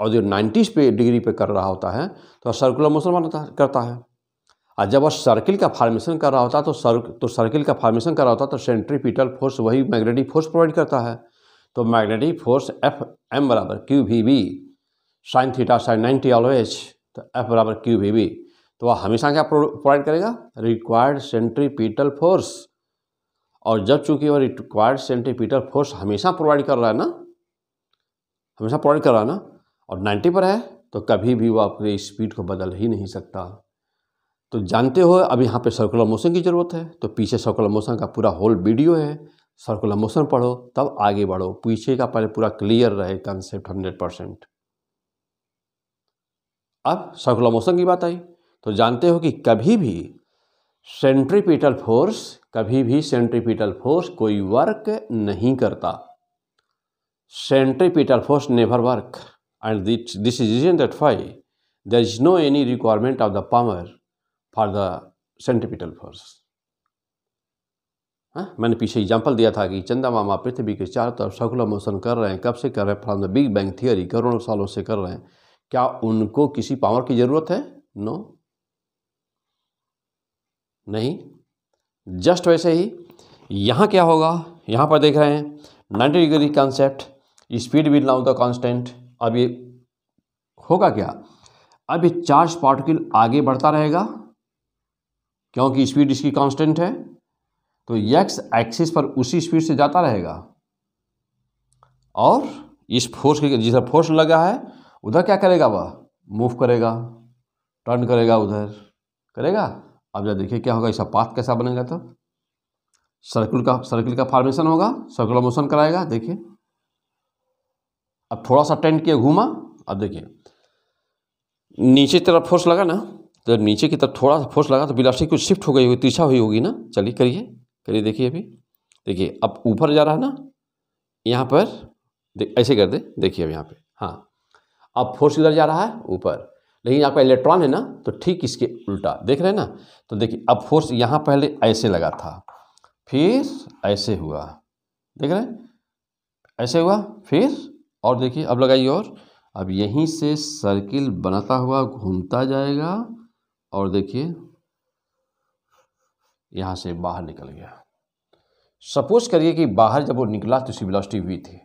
और जो नाइन्टीज पे डिग्री पे कर रहा होता है तो सर्कुलर मोशन बनाता करता है और जब वह सर्किल का फार्मेशन कर रहा होता तो सर तो सर्किल का फार्मेशन कर रहा होता तो सेंट्रीपिटल फोर्स वही मैग्नेटिक फोर्स प्रोवाइड करता है तो मैग्नेटिक फोर्स एफ एम बराबर q v v sine theta sine ninety always तो एफ बराबर क्यू वी बी तो वह हमेशा क्या प्रोवाइड करेगा रिक्वायर्ड सेंट्रीपिटल फोर्स और जब चूंकि वह रिक्वायर्ड सेंट्रीपिटल फोर्स हमेशा प्रोवाइड कर रहा है ना हमेशा प्रोवाइड कर रहा है ना और नाइन्टी पर है तो कभी भी वह अपनी स्पीड को बदल ही नहीं सकता तो जानते हो अब यहाँ पे सर्कुलर मोशन की ज़रूरत है तो पीछे सर्कुलर मोशन का पूरा होल वीडियो है सर्कुलर मोशन पढ़ो तब आगे बढ़ो पीछे का पहले पूरा क्लियर रहे कंसेप्ट हंड्रेड परसेंट अब सर्कुलर मोशन की बात आई तो जानते हो कि कभी भी सेंट्रीपिटल फोर्स कभी भी सेंट्रीपिटल फोर्स कोई वर्क नहीं करता centripetal force never work and this is reason that why there is no any requirement of the power for the centripetal force हाँ मैंने पीछे एग्जाम्पल दिया था कि चंदा मामा पृथ्वी के चारों तरफ सर्कुलर मोशन कर रहे हैं कब से कर रहे हैं from the big bang theory करोड़ों सालों से कर रहे हैं क्या उनको किसी पावर की ज़रूरत है नो no? नहीं जस्ट वैसे ही यहाँ क्या होगा यहाँ पर देख रहे हैं ninety degree concept speed will now the constant अब ये होगा क्या अब ये चार्ज पार्टिकल आगे बढ़ता रहेगा क्योंकि स्पीड इसकी कांस्टेंट है तो यक्स एक्सिस पर उसी स्पीड से जाता रहेगा और इस फोर्स के जिधर फोर्स लगा है उधर क्या करेगा वह मूव करेगा टर्न करेगा उधर करेगा अब जब देखिए क्या होगा इसका पाथ कैसा बनेगा तो सर्कुल का सर्कुल का फॉर्मेशन होगा सर्कुलर मोशन कराएगा देखिए अब थोड़ा सा टेंट किया घूमा अब देखिए नीचे तरफ फोर्स लगा ना तो जब नीचे की तरफ थोड़ा सा फोर्स लगा तो बिलासी कुछ शिफ्ट हो गई होगी तिरछा हुई होगी ना चलिए करिए करिए देखिए अभी देखिए अब ऊपर जा रहा है ना यहाँ पर ऐसे कर दे देखिए अब यहाँ पर हाँ अब फोर्स इधर जा रहा है ऊपर लेकिन आपका इलेक्ट्रॉन है ना तो ठीक इसके उल्टा देख रहे हैं ना तो देखिए अब फोर्स यहाँ पहले ऐसे लगा था फिर ऐसे हुआ देख रहे हैं ऐसे हुआ फिर और देखिए अब लगाइए और अब यहीं से सर्किल बनाता हुआ घूमता जाएगा और देखिए यहाँ से बाहर निकल गया सपोज करिए कि बाहर जब वो निकला तो उसी वेलोसिटी वी थी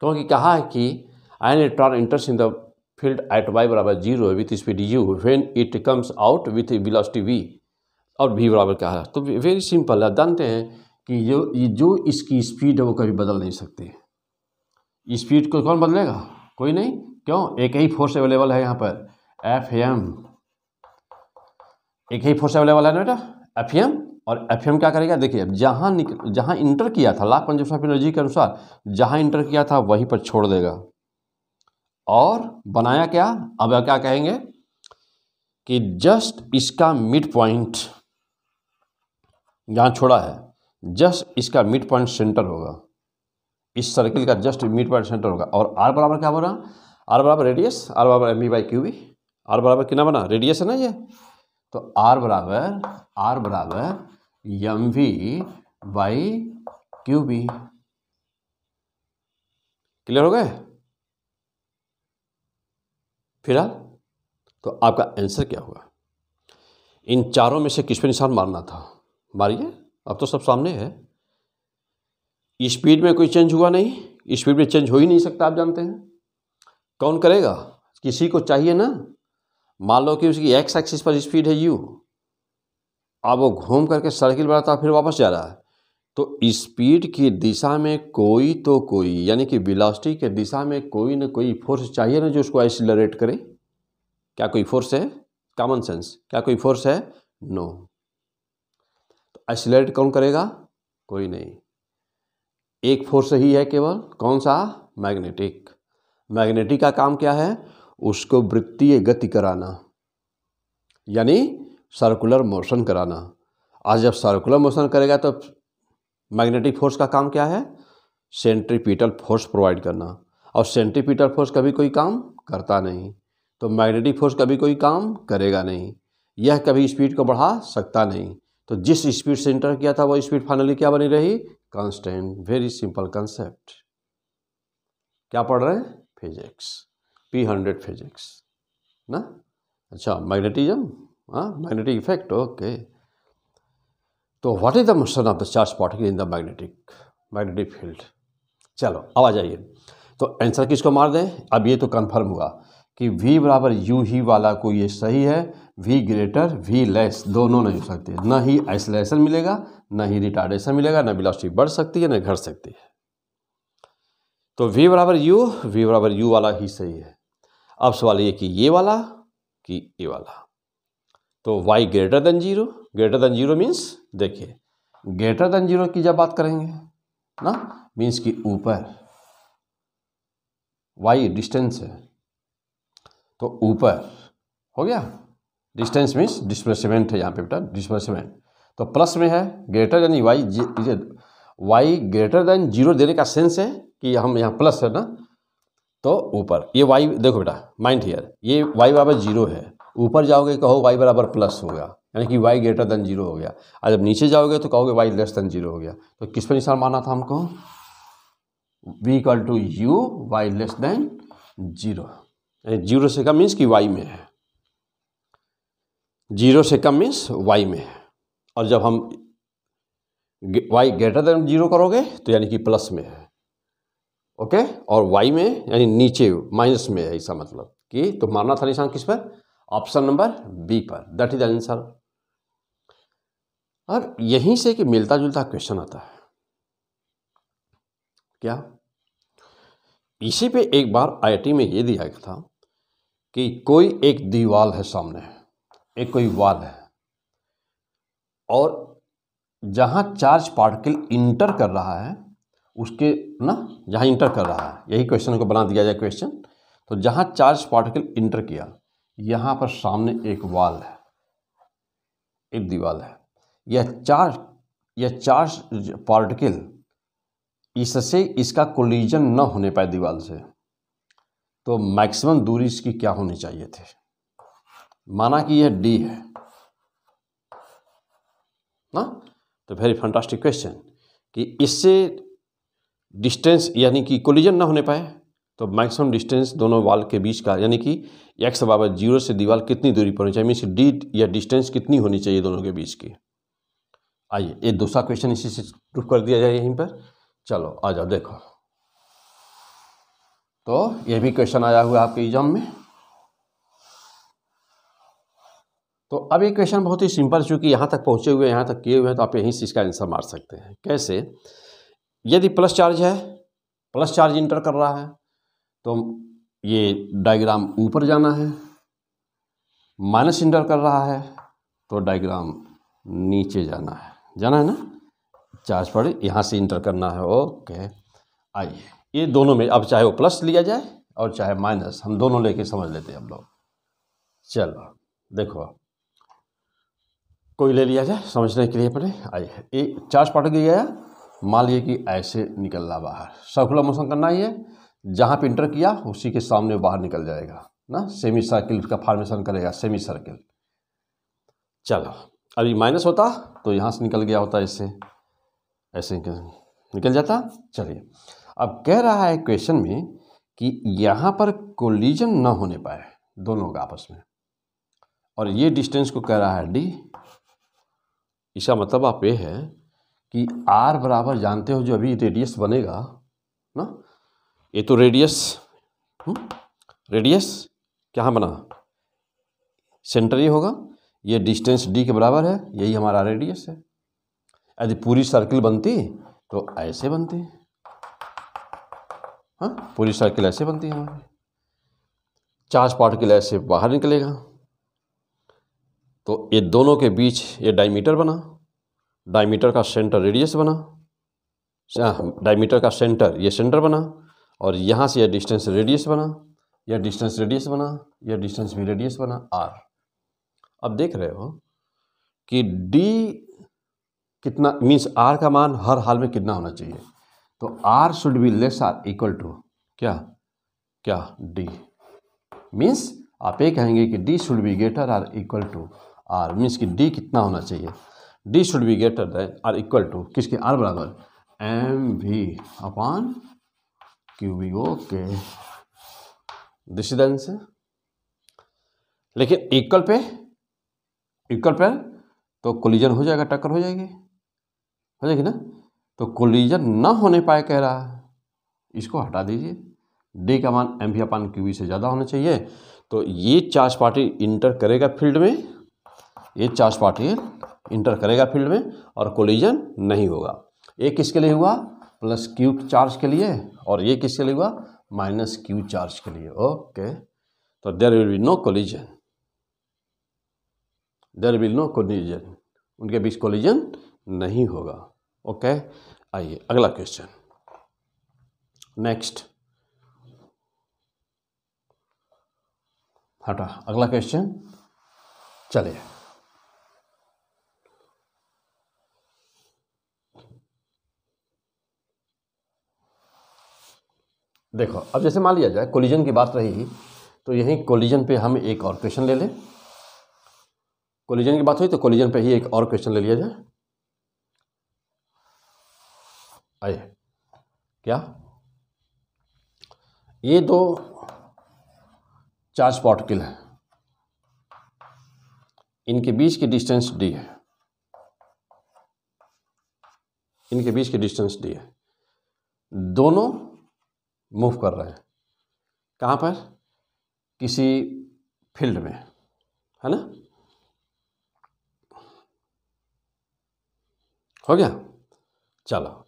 क्योंकि कहा है कि an electron enters in the field at y बराबर zero with speed u when it comes out with velocity v और वी बराबर क्या तो है तो वेरी सिंपल है जानते हैं कि जो जो इसकी स्पीड है वो कभी बदल नहीं सकती स्पीड को कौन बदलेगा कोई नहीं क्यों एक ही फोर्स अवेलेबल है यहाँ पर एफ एम एक ही फोर्स अवेलेबल है ना बेटा एफ और एफ क्या करेगा देखिए जहाँ जहाँ इंटर किया था लाख कंजप्शन ऑफ एनर्जी के अनुसार जहाँ इंटर किया था वहीं पर छोड़ देगा और बनाया क्या अब क्या कहेंगे कि जस्ट इसका मिड पॉइंट यहाँ छोड़ा है जस्ट इसका मिड पॉइंट सेंटर होगा इस सर्किल का जस्ट मिड पॉइंट सेंटर होगा और आर बराबर क्या बना आर बराबर रेडियस आर बराबर M b by q b r बराबर कितना बना रेडियस है ना ये तो आर बराबर आर बराबर m v by q b clear हो गए फिलहाल तो आपका आंसर क्या हुआ इन चारों में से किस पे निशान मारना था मारिए अब तो सब सामने है स्पीड में कोई चेंज हुआ नहीं स्पीड में चेंज हो ही नहीं सकता आप जानते हैं कौन करेगा किसी को चाहिए ना मान लो कि उसकी एक्स एक्सिस पर स्पीड है यू अब वो घूम करके सर्किल बनाता फिर वापस जा रहा है तो स्पीड की दिशा में कोई तो कोई यानी कि वेलोसिटी के दिशा में कोई ना कोई फोर्स चाहिए ना जो उसको एक्सिलरेट करे क्या कोई फोर्स है कॉमन सेंस क्या कोई फोर्स है नो तो एक्सिलरेट कौन करेगा कोई नहीं एक फोर्स ही है केवल कौन सा मैग्नेटिक मैग्नेटिक का काम क्या है उसको वृत्तीय गति कराना यानी सर्कुलर मोशन कराना आज जब सर्कुलर मोशन करेगा तो मैग्नेटिक फोर्स का काम क्या है सेंट्रीपिटल फोर्स प्रोवाइड करना और सेंट्रीपिटल फोर्स कभी कोई काम करता नहीं तो मैग्नेटिक फोर्स कभी कोई काम करेगा नहीं यह कभी स्पीड को बढ़ा सकता नहीं तो जिस स्पीड से इंटर किया था वह स्पीड फाइनली क्या बनी रही कांस्टेंट वेरी सिंपल कंसेप्ट क्या पढ़ रहे हैं फिजिक्स पी हंड्रेड फिजिक्स ना अच्छा मैग्नेटिज्म हाँ मैग्नेटिक इफेक्ट ओके तो what is the motion of the charge particle in the magnetic magnetic field चलो अब आ जाइए तो आंसर किसको मार दें अब ये तो कन्फर्म हुआ कि v बराबर यू ही वाला को ये सही है v ग्रेटर v लेस दोनों नहीं हो सकते ना ही आइसोलेशन मिलेगा ना ही रिटार्डेशन मिलेगा ना वेलोसिटी बढ़ सकती है ना घट सकती है तो v बराबर u v बराबर u वाला ही सही है अब सवाल ये कि ये वाला कि ये वाला तो y greater than zero greater than zero means देखिए ग्रेटर देन जीरो की जब बात करेंगे ना मीन्स कि ऊपर y डिस्टेंस है तो ऊपर हो गया डिस्टेंस मीन्स डिस्प्लेसमेंट है यहाँ पे बेटा डिस्प्लेसमेंट तो प्लस में है ग्रेटर यानी y y greater than zero देने का सेंस है कि हम यहाँ प्लस है ना तो ऊपर ये वाई देखो बेटा माइंड हियर ये वाई बराबर जीरो है ऊपर जाओगे कहो वाई बराबर प्लस होगा यानी कि वाई ग्रेटर देन जीरो हो गया और जब नीचे जाओगे तो कहोगे वाई लेस देन जीरो हो गया तो किस पर निशान माना था हमको v equal to u y less than zero zero से कम मीन्स कि वाई में है जीरो से कम मीन्स वाई में है और जब हम वाई ग्रेटर देन जीरो करोगे तो यानी कि प्लस में है ओके और वाई में यानी नीचे माइनस में है मतलब कि तो मारना था निशान किस पर ऑप्शन नंबर बी पर दैट इज आंसर और यहीं से कि मिलता जुलता क्वेश्चन आता है क्या इसी पे एक बार आईआईटी में ये दिया गया था कि कोई एक दीवाल है सामने एक कोई वाल है और जहां चार्ज पार्टिकल इंटर कर रहा है उसके ना जहाँ इंटर कर रहा है यही क्वेश्चन को बना दिया जाए क्वेश्चन तो जहाँ चार्ज पार्टिकल इंटर किया यहाँ पर सामने एक वाल है एक दीवाल है यह चार्ज यह चार्ज पार्टिकल इससे इसका कोलिजन न होने पाए दीवाल से तो मैक्सिमम दूरी इसकी क्या होनी चाहिए थी माना कि यह डी है ना तो वेरी फंटास्टिक क्वेश्चन कि इससे डिस्टेंस यानी कि कोलिजन ना होने पाए तो मैक्सिमम डिस्टेंस दोनों वाल के बीच का यानी कि एक्स बाबा जीरो से दीवार कितनी दूरी पर होनी चाहिए मीन्स डी या डिस्टेंस कितनी होनी चाहिए दोनों के बीच की आइए ये दूसरा क्वेश्चन इसी से प्रूफ कर दिया जाए यहीं पर चलो आ जाओ देखो तो ये भी क्वेश्चन आया हुआ आपके एग्जाम में तो अब ये क्वेश्चन बहुत ही सिंपल चूंकि यहाँ तक पहुँचे हुए यहाँ तक किए हुए हैं तो आप यहीं से इसका आंसर मार सकते हैं कैसे यदि प्लस चार्ज है प्लस चार्ज इंटर कर रहा है तो ये डायग्राम ऊपर जाना है माइनस इंटर कर रहा है तो डायग्राम नीचे जाना है जाना है ना चार्ज पर यहाँ से इंटर करना है ओके आइए ये दोनों में अब चाहे वो प्लस लिया जाए और चाहे माइनस हम दोनों लेके समझ लेते हैं हम लोग चलो देखो कोई ले लिया जाए समझने के लिए पहले आइए ये चार्ज पार्ट गया मान लीजिए कि ऐसे निकलना बाहर सर्कुलर मोशन करना ही है जहाँ पे इंटर किया उसी के सामने बाहर निकल जाएगा ना सेमी सर्किल का फार्मेशन करेगा सेमी सर्किल चलो अभी माइनस होता तो यहाँ से निकल गया होता इससे ऐसे निकल, निकल जाता चलिए अब कह रहा है क्वेश्चन में कि यहाँ पर कोलिजन न होने पाए दोनों का आपस में और ये डिस्टेंस को कह रहा है डी इसका मतलब आप ये है कि आर बराबर जानते हो जो अभी रेडियस बनेगा ना ये तो रेडियस हुँ? रेडियस क्या बना सेंटर ही होगा ये डिस्टेंस डी के बराबर है यही हमारा रेडियस है यदि पूरी सर्किल बनती तो ऐसे बनती हाँ पूरी सर्किल ऐसे बनती है हमारी चार्ज पार्टिकल ऐसे बाहर निकलेगा तो ये दोनों के बीच ये डायमीटर बना डायमीटर का सेंटर रेडियस बना डायमीटर का सेंटर ये सेंटर बना और यहाँ से यह डिस्टेंस रेडियस बना यह डिस्टेंस रेडियस बना यह डिस्टेंस भी रेडियस बना आर अब देख रहे हो कि डी कितना मीन्स आर का मान हर हाल में कितना होना चाहिए तो r should be less r equal to क्या क्या डी मीन्स आप ये कहेंगे कि d should be greater r equal to r means कि डी कितना होना चाहिए d should be greater than r equal to किसके आर बराबर m v upon Q v okay this is answer लेकिन इक्वल पे इक्वल पे तो कोलिजन हो जाएगा टक्कर हो जाएगी हो जाएगी ना तो कोलिजन ना होने पाए कह रहा है इसको हटा दीजिए डी का मान एम भी अपान क्यू से ज़्यादा होना चाहिए तो ये चार्ज पार्टी इंटर करेगा फील्ड में ये चार्ज पार्टी इंटर करेगा फील्ड में और कोलिजन नहीं होगा ये किसके लिए हुआ प्लस क्यू चार्ज के लिए और ये किसके लिए हुआ माइनस क्यू चार्ज के लिए ओके तो there will be no collision there will no collision उनके बीच कोलिजन नहीं होगा ओके आइए अगला क्वेश्चन नेक्स्ट हटा अगला क्वेश्चन चलिए देखो अब जैसे मान लिया जाए कोलिजन की बात रही तो यहीं कोलिजन पे हम एक और क्वेश्चन ले लें कोलिजन की बात हुई तो कोलिजन पे ही एक और क्वेश्चन ले लिया जाए आइए क्या ये दो चार्ज पार्टिकल हैं इनके बीच की डिस्टेंस डी है इनके बीच की डिस्टेंस डी है दोनों मूव कर रहे हैं कहाँ पर किसी फील्ड में है ना हो गया चलो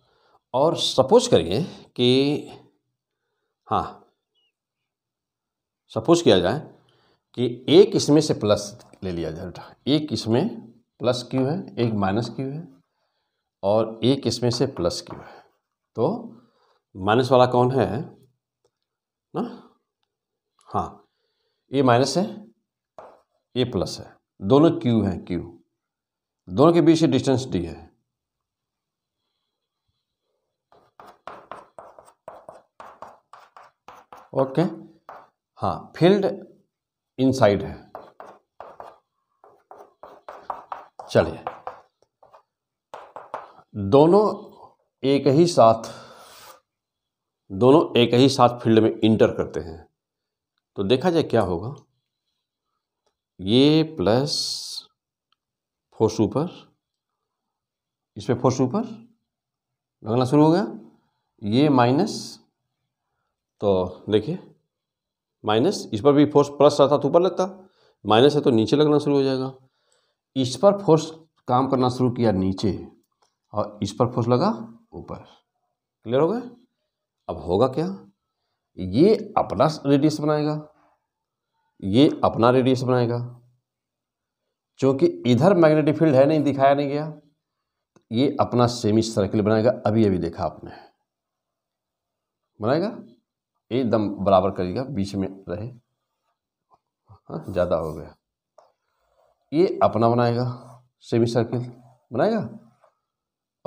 और सपोज करिए कि हाँ सपोज किया जाए कि एक इसमें से प्लस ले लिया जाए बेटा एक इसमें प्लस क्यू है एक माइनस क्यू है और एक इसमें से प्लस क्यू है तो माइनस वाला कौन है ना हाँ ये माइनस है ये प्लस है दोनों क्यू हैं क्यू दोनों के बीच डिस्टेंस डी है ओके हाँ फील्ड इनसाइड है चलिए दोनों एक ही साथ दोनों एक ही साथ फील्ड में इंटर करते हैं तो देखा जाए क्या होगा ये प्लस फोर सुपर पर फोर सुपर लगना शुरू हो गया ये माइनस तो देखिए माइनस इस पर भी फोर्स प्लस रहता तो ऊपर लगता माइनस है तो नीचे लगना शुरू हो जाएगा इस पर फोर्स काम करना शुरू किया नीचे और इस पर फोर्स लगा ऊपर क्लियर हो गया अब होगा क्या ये अपना रेडियस बनाएगा ये अपना रेडियस बनाएगा क्योंकि इधर मैग्नेटिक फील्ड है नहीं दिखाया नहीं गया ये अपना सेमी सर्किल बनाएगा अभी अभी देखा आपने बनाएगा एकदम बराबर करिएगा बीच में रहे हाँ, ज़्यादा हो गया ये अपना बनाएगा सेमी सर्किल बनाएगा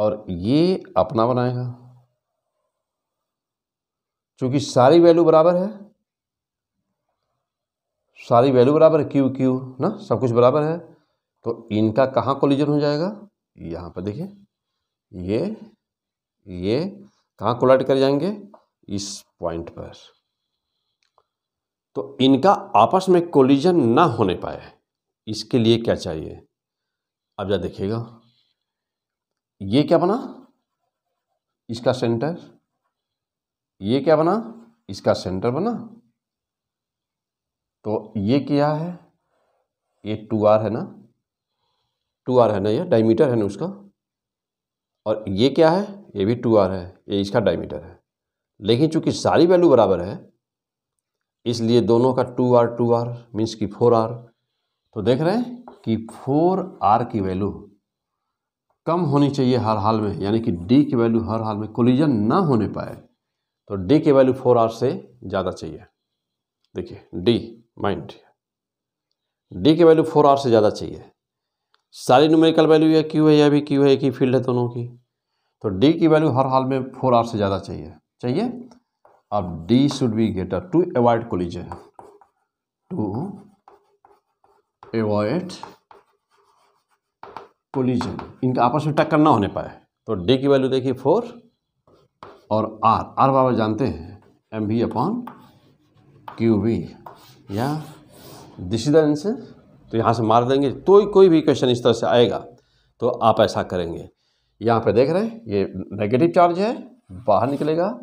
और ये अपना बनाएगा चूंकि सारी वैल्यू बराबर है सारी वैल्यू बराबर है क्यू क्यू ना सब कुछ बराबर है तो इनका कहाँ कोलिजन हो जाएगा यहाँ पर देखिए ये ये कहाँ कोलाइड कर जाएंगे इस पॉइंट पर तो इनका आपस में कोलिजन ना होने पाए इसके लिए क्या चाहिए अब जा देखिएगा ये क्या बना इसका सेंटर ये क्या बना इसका सेंटर बना तो ये क्या है ये टू आर है ना टू आर है ना ये डायमीटर है ना उसका और ये क्या है ये भी टू आर है ये इसका डायमीटर है लेकिन चूंकि सारी वैल्यू बराबर है इसलिए दोनों का two are two r means की फोर आर तो देख रहे हैं कि फोर आर की वैल्यू कम होनी चाहिए हर हाल में यानी कि डी की वैल्यू हर हाल में कोलिजन ना होने पाए तो डी की वैल्यू फोर आर से ज़्यादा चाहिए देखिए डी माइंड डी की वैल्यू फोर आर से ज़्यादा चाहिए सारी न्यूमेरिकल वैल्यू या क्यू है या भी क्यू है एक ही फील्ड है दोनों की तो डी की वैल्यू हर हाल में फोर आर से ज़्यादा चाहिए चाहिए अब d should be greater to avoid collision to avoid collision इनका आपस में टक्कर ना होने पाए तो डी की वैल्यू देखिए फोर और आर आर बाबा जानते हैं M B upon Q V या दिस इज द आंसर तो यहाँ से मार देंगे तो कोई भी क्वेश्चन इस तरह से आएगा तो आप ऐसा करेंगे यहाँ पे देख रहे हैं ये नेगेटिव चार्ज है बाहर निकलेगा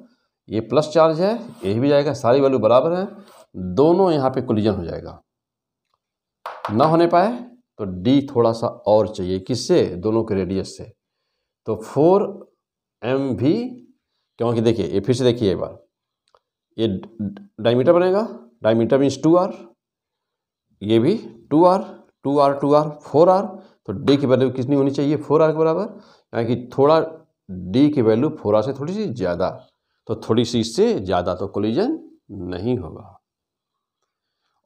ये प्लस चार्ज है यही भी जाएगा सारी वैल्यू बराबर है दोनों यहाँ पे कोलिजन हो जाएगा ना होने पाए तो डी थोड़ा सा और चाहिए किससे दोनों के रेडियस से तो फोर एम भी क्योंकि देखिए ये फिर से देखिए एक बार ये डायमीटर बनेगा डायमीटर मीन्स टू आर ये भी two are two are two R four are तो डी की वैल्यू कितनी होनी चाहिए फोर आर के बराबर यानी कि थोड़ा डी की वैल्यू फोर आर से थोड़ी सी ज़्यादा तो थोड़ी सी इससे ज़्यादा तो कोलिजन नहीं होगा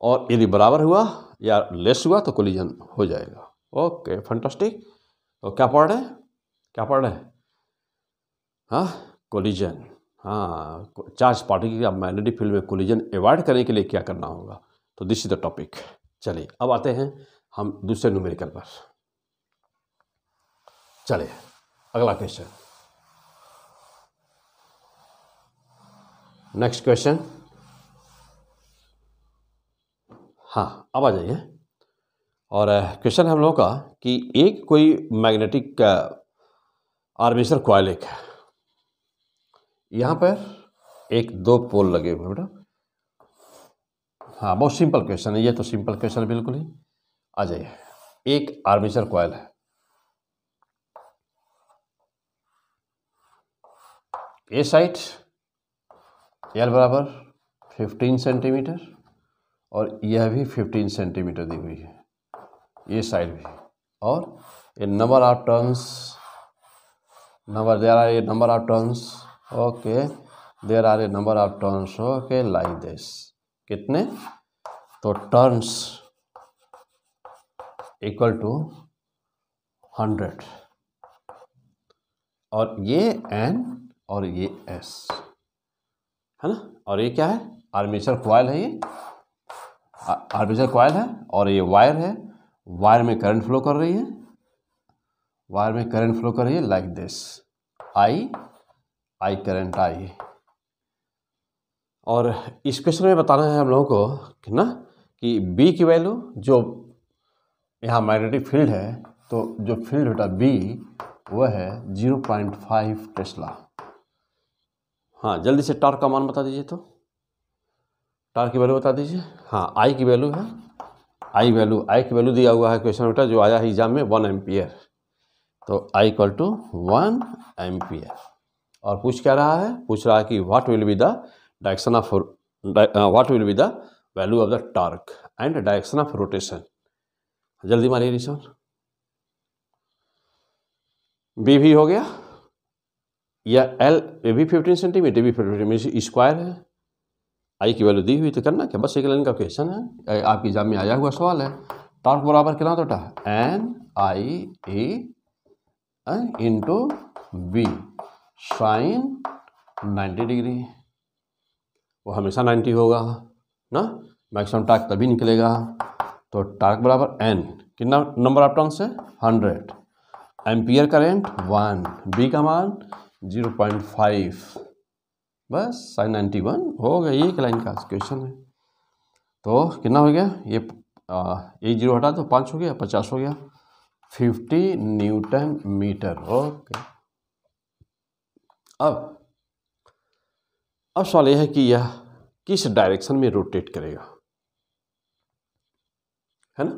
और यदि बराबर हुआ या लेस हुआ तो कोलिजन हो जाएगा ओके फंटास्टिक तो क्या पढ़ रहे हैं क्या पढ़ रहे हैं हाँ कोलिजन हाँ चार्ज पार्टिकल या मैग्नेटिक फील्ड में कोलिजन अवॉइड करने के लिए क्या करना होगा तो दिस इज द टॉपिक चलिए अब आते हैं हम दूसरे न्यूमेरिकल पर चले अगला क्वेश्चन नेक्स्ट क्वेश्चन हाँ अब आ जाइए और क्वेश्चन हम लोगों का कि एक कोई मैग्नेटिक आर्मेचर क्वाइल एक है यहाँ पर एक दो पोल लगे हुए बेटा हाँ बहुत सिंपल क्वेश्चन है ये तो सिंपल क्वेश्चन बिल्कुल ही आ जाइए एक आर्मेचर कॉयल है ए साइड एल बराबर 15 सेंटीमीटर और यह भी 15 सेंटीमीटर दी हुई है ये साइड भी और ये नंबर ऑफ टर्न्स नंबर दे रहा है ये number of turns okay there are a number of turns okay like this कितने तो टर्न्स इक्वल टू हंड्रेड और ये एन और ये एस है ना और ये क्या है आर्मेचर क्वाइल है ये आर्मेचर क्वाइल है और ये वायर है वायर में करंट फ्लो कर रही है वायर में करंट फ्लो कर रही है like this I I current I और इस क्वेश्चन में बताना है हम लोगों को कि ना कि बी की वैल्यू जो यहाँ मैग्नेटिक फील्ड है तो जो फील्ड बेटा बी वह है जीरो पॉइंट फाइव टेस्ला हाँ जल्दी से टार्क का मान बता दीजिए तो टार्क की वैल्यू बता दीजिए हाँ आई की वैल्यू है आई वैल्यू आई की वैल्यू दिया हुआ है क्वेश्चन बेटा जो आया है एग्जाम में वन एम्पियर तो I equal to one ampere और पूछ क्या रहा है पूछ रहा है कि what will be the direction of what will be the value of the torque and direction of rotation जल्दी मारिए निशान बी भी हो गया या एल ए भी फिफ्टीन सेंटीमीटर भी फिफ्टीन स्क्वायर है आई की वैल्यू दी हुई तो करना क्या बस एक लाइन का क्वेश्चन है आपके एग्जाम में आया हुआ सवाल है टॉर्क बराबर कितना होता है N I A into B sine 90 degree वो हमेशा 90 होगा ना मैक्सिमम टार्क तभी निकलेगा तो टार्क बराबर एन कितना नंबर ऑफ टर्न से 100 एम्पियर करेंट वन बी का मान 0.5 बस साइन 91 हो गया एक लाइन का क्वेश्चन है तो कितना हो गया ये एक जीरो हटा तो पाँच हो गया पचास हो गया फिफ्टी न्यूटन मीटर ओके अब अब सवाल यह है कि यह किस डायरेक्शन में रोटेट करेगा है ना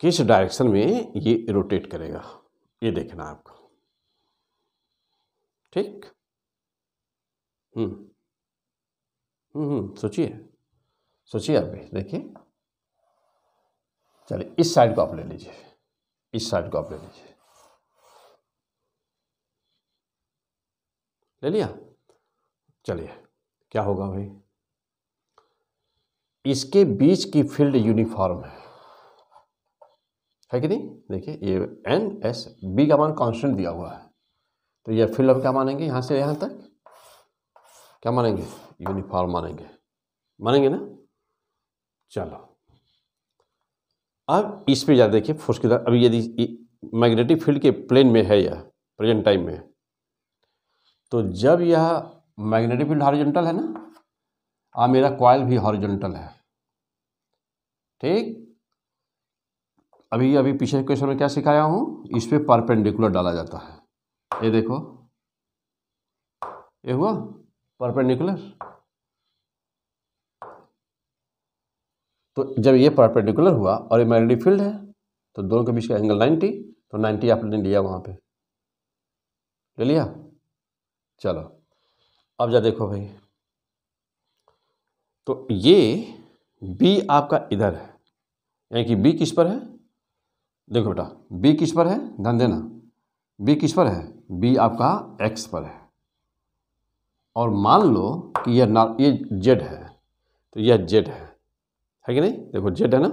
किस डायरेक्शन में ये रोटेट करेगा ये देखना आपको ठीक हम्म।, हम्म हम्म सोचिए सोचिए आप भी देखिए चलिए इस साइड को आप ले लीजिए इस साइड को आप ले लीजिए ले लिया चलिए क्या होगा भाई इसके बीच की फील्ड यूनिफॉर्म है है कि नहीं देखिए ये एन एस बी का मान कांस्टेंट दिया हुआ है तो ये फील्ड हम क्या मानेंगे यहाँ से यहाँ तक क्या मानेंगे यूनिफॉर्म मानेंगे मानेंगे ना चलो अब इस पे जा देखिए फोर्स की तरह अब यदि मैग्नेटिक फील्ड के प्लेन में है या प्रेजेंट टाइम में तो जब यह मैग्नेटिक फील्ड हॉरिजॉन्टल है ना आ मेरा कॉयल भी हॉरिजॉन्टल है ठीक अभी अभी पिछले क्वेश्चन में क्या सिखाया हूँ इस पर परपेंडिकुलर डाला जाता है ये देखो ये हुआ परपेंडिकुलर तो जब ये परपेंडिकुलर हुआ और ये मैग्नेटिक फील्ड है तो दोनों के बीच का एंगल 90 तो 90 आपने लिया वहां पे ले लिया चलो अब जा देखो भाई तो ये बी आपका इधर है यानी कि बी किस पर है देखो बेटा बी किस पर है ध्यान देना बी किस पर है बी आपका एक्स पर है और मान लो कि यह ना ये जेड है तो यह जेड है है कि नहीं देखो जेड है ना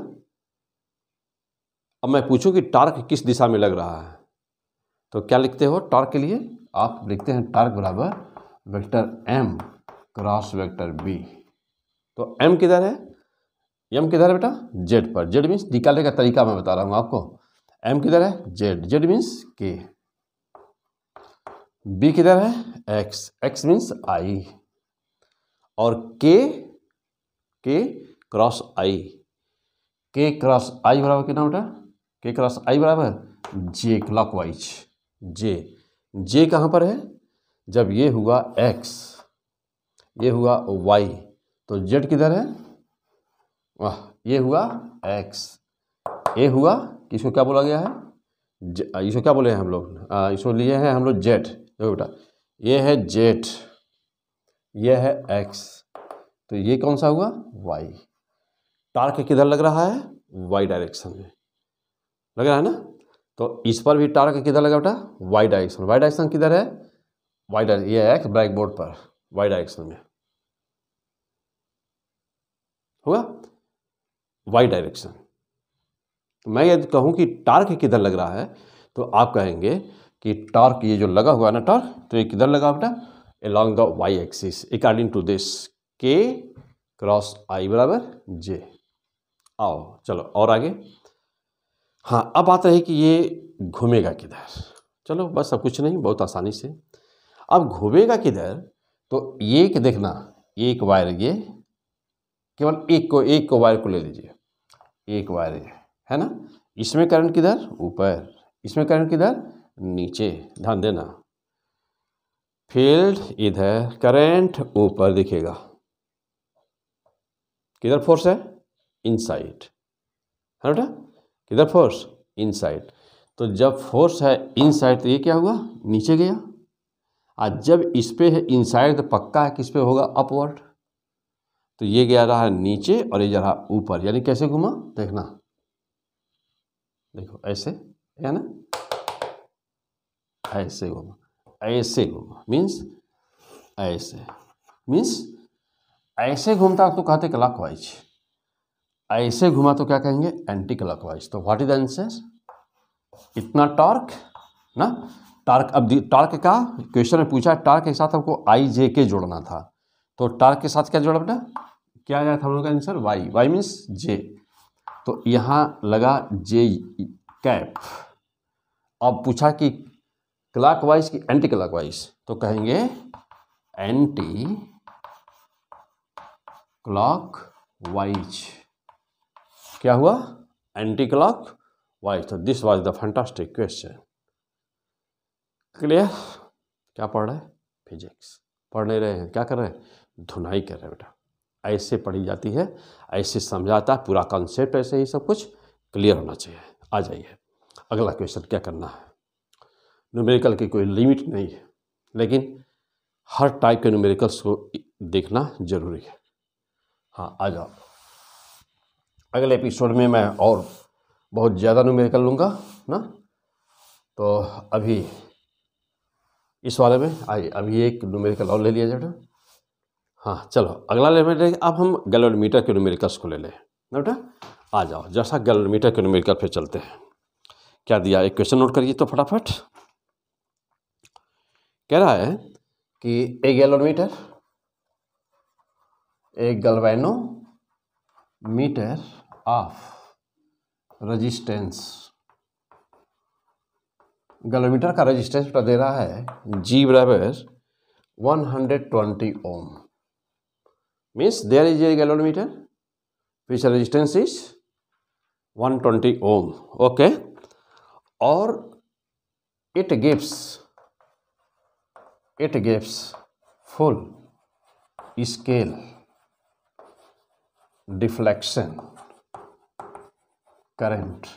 अब मैं पूछूं कि टार्क किस दिशा में लग रहा है तो क्या लिखते हो टार्क के लिए आप लिखते हैं टार्क बराबर vector M cross vector B तो एम किधर है एम किधर है बेटा जेड पर जेड मीन्स निकालने का तरीका मैं बता रहा हूँ आपको एम किधर है Z Z means K B किधर है एक्स एक्स मीन्स आई और के के क्रॉस आई के क्रॉस आई बराबर कितना बेटा के क्रॉस आई बराबर जे क्लॉकवाइज जे जे कहाँ पर है जब ये हुआ एक्स ये हुआ वाई तो जेड किधर है वाह ये हुआ एक्स ये हुआ इसको क्या बोला गया है इसको क्या बोले हैं हम लोग इसको लिए हैं हम लोग जेट देखो बेटा ये है जेट ये है एक्स तो ये कौन सा हुआ वाई टार्क किधर लग रहा है वाई डायरेक्शन में लग रहा है ना तो इस पर भी टार्क किधर लगा बेटा वाई डायरेक्शन वाई डायरेक्शन किधर है वाई डायरेक्शन ये एक्स ब्लैक बोर्ड पर वाई डायरेक्शन में होगा वाई डायरेक्शन तो मैं यदि कहूं कि टार्क किधर लग रहा है तो आप कहेंगे कि टार्क ये जो लगा हुआ है ना टार्क तो ये किधर लगा बेटा along the Y axis according to this K cross I बराबर जे आओ चलो और आगे हाँ अब आता है कि ये घूमेगा किधर चलो बस अब कुछ नहीं बहुत आसानी से अब घूमेगा किधर तो एक देखना एक वायर ये केवल एक को एक को वायर को ले लीजिए एक वायर ये है ना इसमें करंट किधर ऊपर इसमें करंट किधर नीचे ध्यान देना फील्ड इधर करंट ऊपर दिखेगा किधर फोर्स है इनसाइड है बेटा किधर फोर्स इनसाइड तो जब फोर्स है इनसाइड तो ये क्या हुआ नीचे गया आज जब इस पर है इनसाइड तो पक्का है किस पे होगा अपवर्ड तो ये गया रहा नीचे और ये जा रहा ऊपर यानी कैसे घुमा देखना देखो ऐसे है ना ऐसे घुमा ऐसे घुमा मीन्स ऐसे मीन्स ऐसे घूमता तो कहते क्लाक वाइज ऐसे घुमा तो क्या कहेंगे एंटी क्लॉकवाइज तो व्हाट इज आंसर इतना टॉर्क ना टार्क अब टार्क का क्वेश्चन में पूछा टार्क के साथ हमको आई जे के जोड़ना था तो टार्क के साथ क्या जोड़ा बेटा क्या आया था हम लोग का answer Y Y means J तो यहाँ लगा जे कैप अब पूछा कि क्लॉकवाइज की एंटी क्लॉकवाइज तो कहेंगे एंटी क्लॉक वाइज क्या हुआ एंटी क्लॉक वाइज तो this was the fantastic question clear क्या पढ़ रहे हैं फिजिक्स पढ़ नहीं रहे हैं क्या कर रहे हैं धुनाई कर रहे हैं बेटा ऐसे पढ़ी जाती है ऐसे समझाता है पूरा कॉन्सेप्ट ऐसे ही सब कुछ क्लियर होना चाहिए आ जाइए अगला क्वेश्चन क्या करना है न्यूमेरिकल की कोई लिमिट नहीं है लेकिन हर टाइप के न्यूमेरिकल्स को देखना जरूरी है हाँ आ जाओ अगले एपिसोड में मैं और बहुत ज़्यादा नुमेर कर लूँगा ना तो अभी इस वाले में आइए अभी एक नुमेरिकल और ले लिया बेटा हाँ चलो अगला ले लेंगे अब हम गैलोमीटर के नुमेरिकल्स को ले लें ना बेटा आ जाओ जैसा गैलोमीटर के नुमेरिकल पे चलते हैं क्या दिया एक क्वेश्चन नोट करिए तो फटाफट कह रहा है कि एक गैलोमीटर एक गलवैनो meter of resistance गलोमीटर का रेजिस्टेंस दे रहा है जी बराबर 120 ohm means there is a galvanometer which resistance is 120 ohm okay और it gives it gives full scale deflection current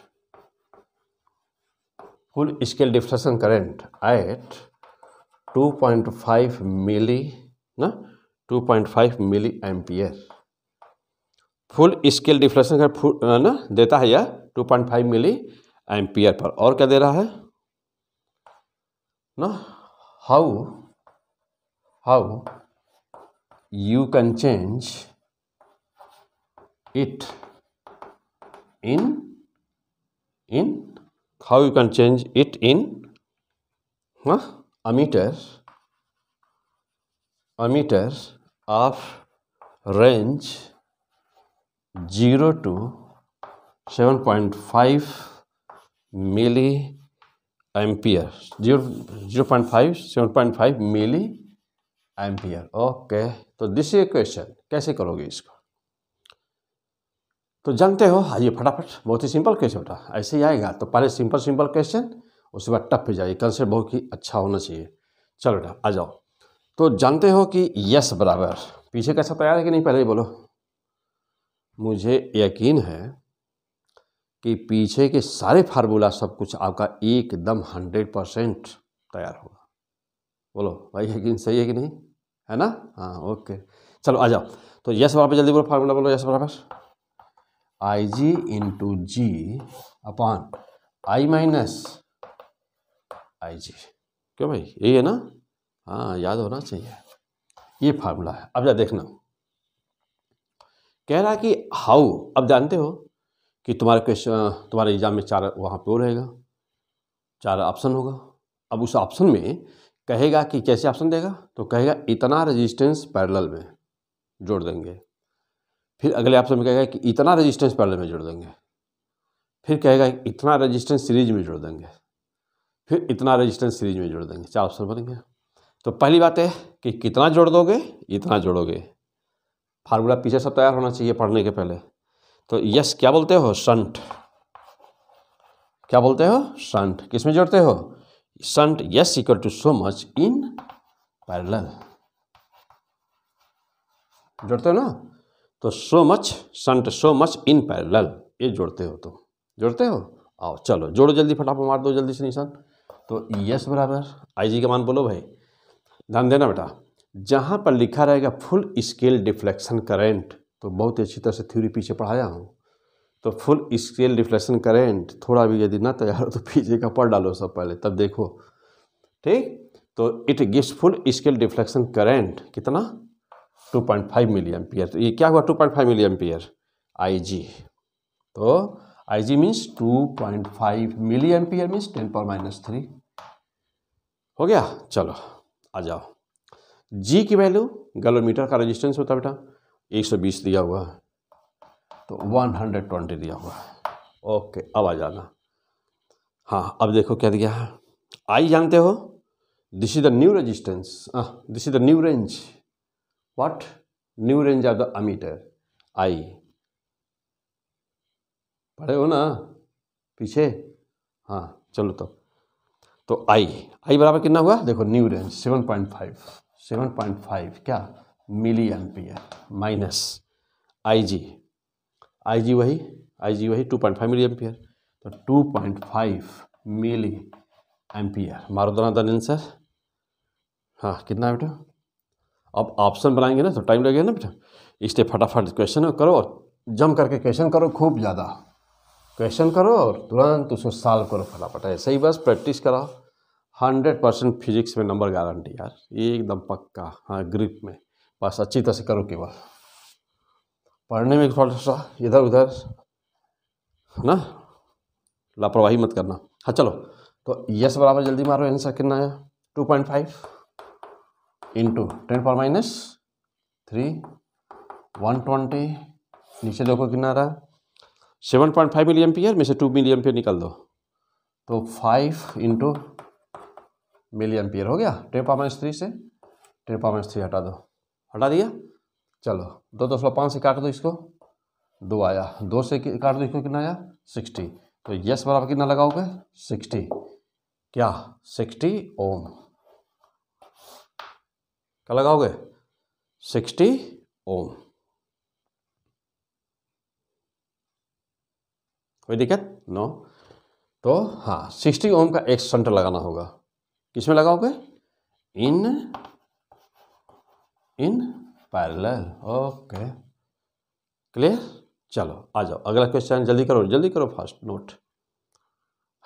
full scale deflection current at 2.5 milli ना 2.5 milli ampere full scale deflection का ना देता है यह 2.5 milli ampere per और क्या दे रहा है ना how how you can change it in in how you can change it in huh, a meter a meter of range 0 to 7.5 milli ampere 0, 0 0.5 7.5 milli ampere okay so this is a question कैसे करोगे इसको तो जानते हो आइए हाँ, फटाफट बहुत ही सिंपल क्वेश्चन होता ऐसे ही आएगा तो पहले सिंपल सिंपल क्वेश्चन उसके बाद टफ पे जाइए कंसेप्ट बहुत ही अच्छा होना चाहिए चलो बेटा आ जाओ तो जानते हो कि यस बराबर पीछे कैसा तैयार है कि नहीं पहले ही बोलो मुझे यकीन है कि पीछे के सारे फार्मूला सब कुछ आपका एकदम हंड्रेड परसेंट तैयार होगा बोलो भाई यकीन सही है कि नहीं है ना हाँ ओके चलो आ जाओ तो यस बराबर जल्दी बोलो फार्मूला बोलो यस बराबर I G into G upon I minus I G क्यों भाई यही है ना हाँ याद होना चाहिए ये फार्मूला है अब जा देखना कह रहा कि हाउ अब जानते हो कि तुम्हारे क्वेश्चन तुम्हारे एग्जाम में चार वहाँ पे रहेगा चार ऑप्शन होगा अब उस ऑप्शन में कहेगा कि कैसे ऑप्शन देगा तो कहेगा इतना रेजिस्टेंस पैरेलल में जोड़ देंगे फिर अगले ऑप्शन में कहेगा कि इतना रेजिस्टेंस पैरल में जोड़ देंगे फिर कहेगा इतना रेजिस्टेंस सीरीज में जोड़ देंगे फिर इतना रेजिस्टेंस सीरीज में जोड़ देंगे चार ऑप्शन बनेंगे तो पहली बात है कि कितना जोड़ दोगे इतना जोड़ोगे फार्मूला पीछे सब तैयार होना चाहिए पढ़ने के पहले तो यस क्या बोलते हो संट क्या बोलते हो संट किस में जोड़ते हो shunt S equal to so much in parallel जोड़ते हो ना तो so much shunt so much in parallel ये जोड़ते हो तो। जोड़ते हो आओ चलो जोड़ो जल्दी फटाफट मार दो जल्दी से निशान तो यस बराबर आई जी का मान बोलो भाई ध्यान देना बेटा जहाँ पर लिखा रहेगा फुल स्केल डिफ्लेक्शन करेंट तो बहुत ही अच्छी तरह से थ्योरी पीछे पढ़ाया हूँ तो फुल स्केल डिफ्लेक्शन करेंट थोड़ा भी यदि ना तैयार हो तो पीछे का पढ़ डालो सब पहले तब देखो ठीक तो it gives full scale deflection current कितना two point five milli ampere तो ये क्या हुआ two point five milli ampere I G तो I G means two point five milli ampere means ten पर माइनस थ्री हो गया चलो आ जाओ जी की वैल्यू गलोमीटर का रेजिस्टेंस होता बेटा 120 दिया हुआ है तो 120 दिया हुआ है ओके अब आ जाना हाँ अब देखो क्या दिया है आई जानते हो this is the new resistance this is the new range what new range of the ammeter i पढ़े हो ना पीछे हाँ चलो तो तो आई आई बराबर कितना हुआ देखो new range seven point five seven point five क्या milli ampere minus I ji I G वही आई जी वही two point five milli ampere तो two point five milli ampere मारो दना दन आंसर हाँ कितना बेटा अब ऑप्शन बनाएंगे ना तो टाइम लगेगा ना बेटा इसलिए फटाफट क्वेश्चन करो और जम करके क्वेश्चन करो खूब ज़्यादा क्वेश्चन करो और तुरंत उसको सॉल्व करो फटाफट ऐसे ही बस प्रैक्टिस कराओ हंड्रेड परसेंट फिजिक्स में नंबर गारंटी यार एकदम पक्का हाँ ग्रिप में बस अच्छी तरह से करो केवल पढ़ने में थोड़ा सा इधर उधर है ना लापरवाही मत करना हाँ चलो तो यस बराबर जल्दी मारो आंसर कितना है two point five into ten power minus three one twenty नीचे देखो कितना रहा seven point five milli ampere में से टू मिली एम्पियर निकल दो तो फाइव इंटू मिली एम्पियर हो गया टेन पावर माइनस थ्री से टेन पावर माइनस थ्री हटा दो हटा दिया चलो दो दो सौ पाँच से काट दो इसको दो आया दो से काट दो इसको कितना आया सिक्सटी तो यस बराबर कितना लगाओगे सिक्सटी क्या सिक्सटी ओम क्या लगाओगे सिक्सटी ओम कोई दिक्कत नो तो हाँ सिक्सटी ओम का एक सेंटर लगाना होगा किसमें लगाओगे in in parallel okay clear चलो आ जाओ अगला क्वेश्चन जल्दी करो जल्दी करो फास्ट नोट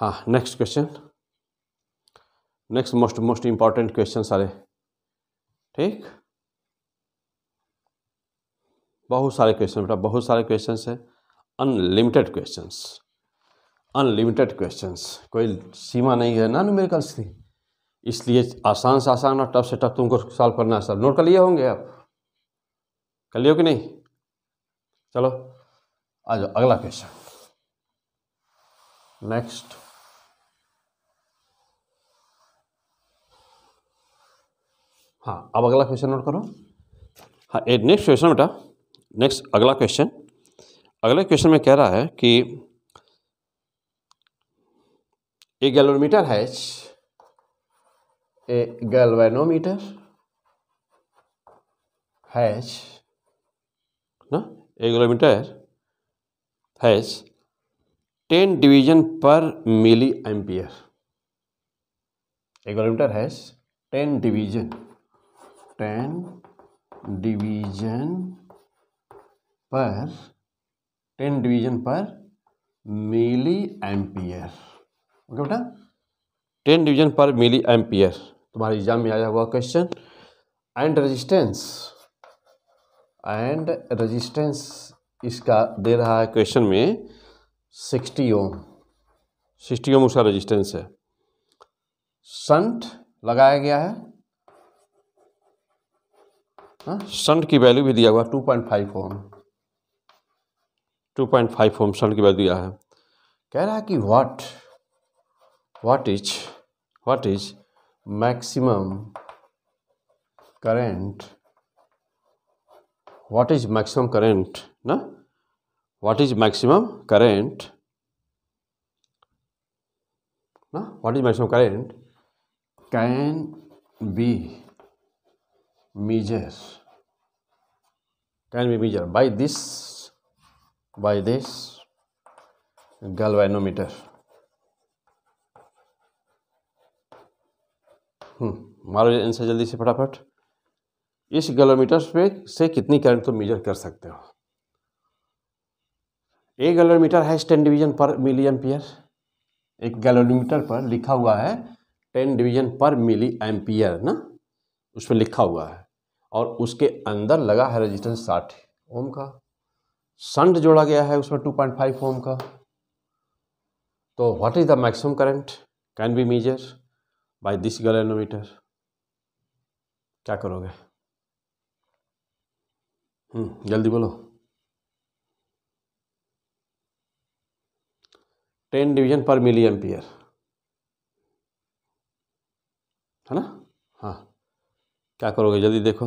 हाँ next question next most most important question सारे ठीक बहुत सारे क्वेश्चन बेटा बहुत सारे क्वेश्चन हैं अनलिमिटेड क्वेश्चन अनलिमिटेड क्वेश्चन कोई सीमा नहीं है ना न्यूमेरिकल्स की इसलिए आसान से आसान और टफ से टफ तुमको सॉल्व करना है सर नोट कर लिए होंगे आप कर लियो कि नहीं चलो आ जाओ अगला क्वेश्चन नेक्स्ट हाँ अब अगला क्वेश्चन नोट करो हाँ ये नेक्स्ट क्वेश्चन बेटा नेक्स्ट अगला क्वेश्चन अगले क्वेश्चन में कह रहा है कि ए गैलोमीटर है ए गैल्वेनोमीटर हैच ना a galvanometer has ten division per milli ampere a galvanometer has ten division ten division per ten division per milli ampere okay बेटा ten division per milli ampere तुम्हारे exam में आया हुआ question and resistance and resistance इसका दे रहा है question में सिक्सटी ओम सिक्सटी ओम उसका रेजिस्टेंस है संट लगाया गया है संट हाँ? की वैल्यू भी दिया हुआ two point five ohm two point five ohm shunt की वैल्यू दिया है कह रहा है कि what what is what is maximum current what is maximum current ना व्हाट इज मैक्सिमम करेंट ना what is maximum current can be measures can be measured by this by this galvanometer hmm, मारो इनसे जल्दी से फटाफट इस गलोमीटर पे से कितनी करंट तुम मेजर कर सकते हो एक गलोमीटर है ten division per milli ampere एक गलोमीटर पर लिखा हुआ है ten division per milli ampere ना उस पर लिखा हुआ है और उसके अंदर लगा है रेजिस्टेंस साठ ओम का संट जोड़ा गया है उसमें टू पॉइंट फाइव ओम का तो what is the maximum current can be measure by this galvanometer क्या करोगे हम्म, जल्दी बोलो ten division per milli ampere है ना क्या करोगे जल्दी देखो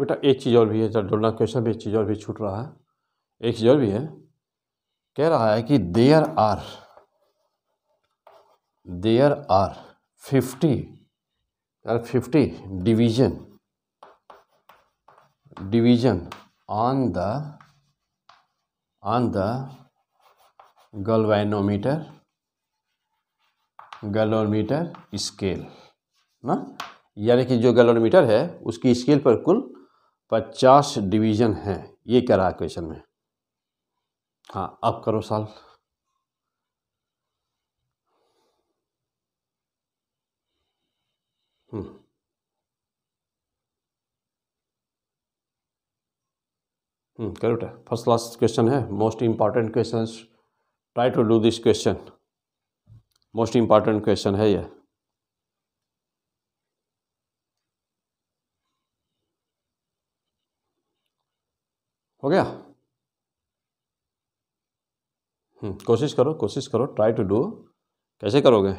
बेटा एक चीज़ और भी है चल क्वेश्चन भी एक चीज़ और भी छूट रहा है एक चीज़ और भी है कह रहा है कि there are there are fifty are fifty division division on the on the galvanometer galvanometer scale ना यानी कि जो गैलोमीटर है उसकी स्केल पर कुल पचास डिवीजन है ये कह रहा है क्वेश्चन में हाँ अब करो साल हम्म हम्म, करेक्ट है फर्स्ट क्लास क्वेश्चन है most important question try to do this question most important question है यह हो गया हम्म, कोशिश करो कोशिश करो ट्राई टू डू कैसे करोगे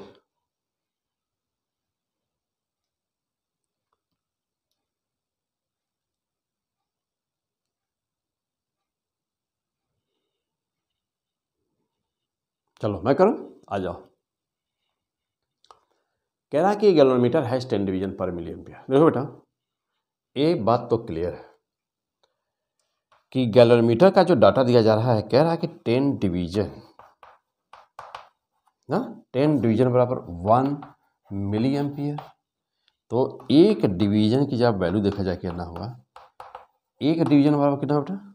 चलो मैं करूँ आ जाओ कह रहा कि galvanometer has ten division per milliampere देखो बेटा ये बात तो क्लियर है कि गैलोमीटर का जो डाटा दिया जा रहा है कह रहा है कि टेन डिवीजन ना टेन डिवीजन बराबर वन मिली पियर तो एक डिवीजन की जब वैल्यू देखा जाए कितना होगा एक डिवीजन बराबर कितना बेटा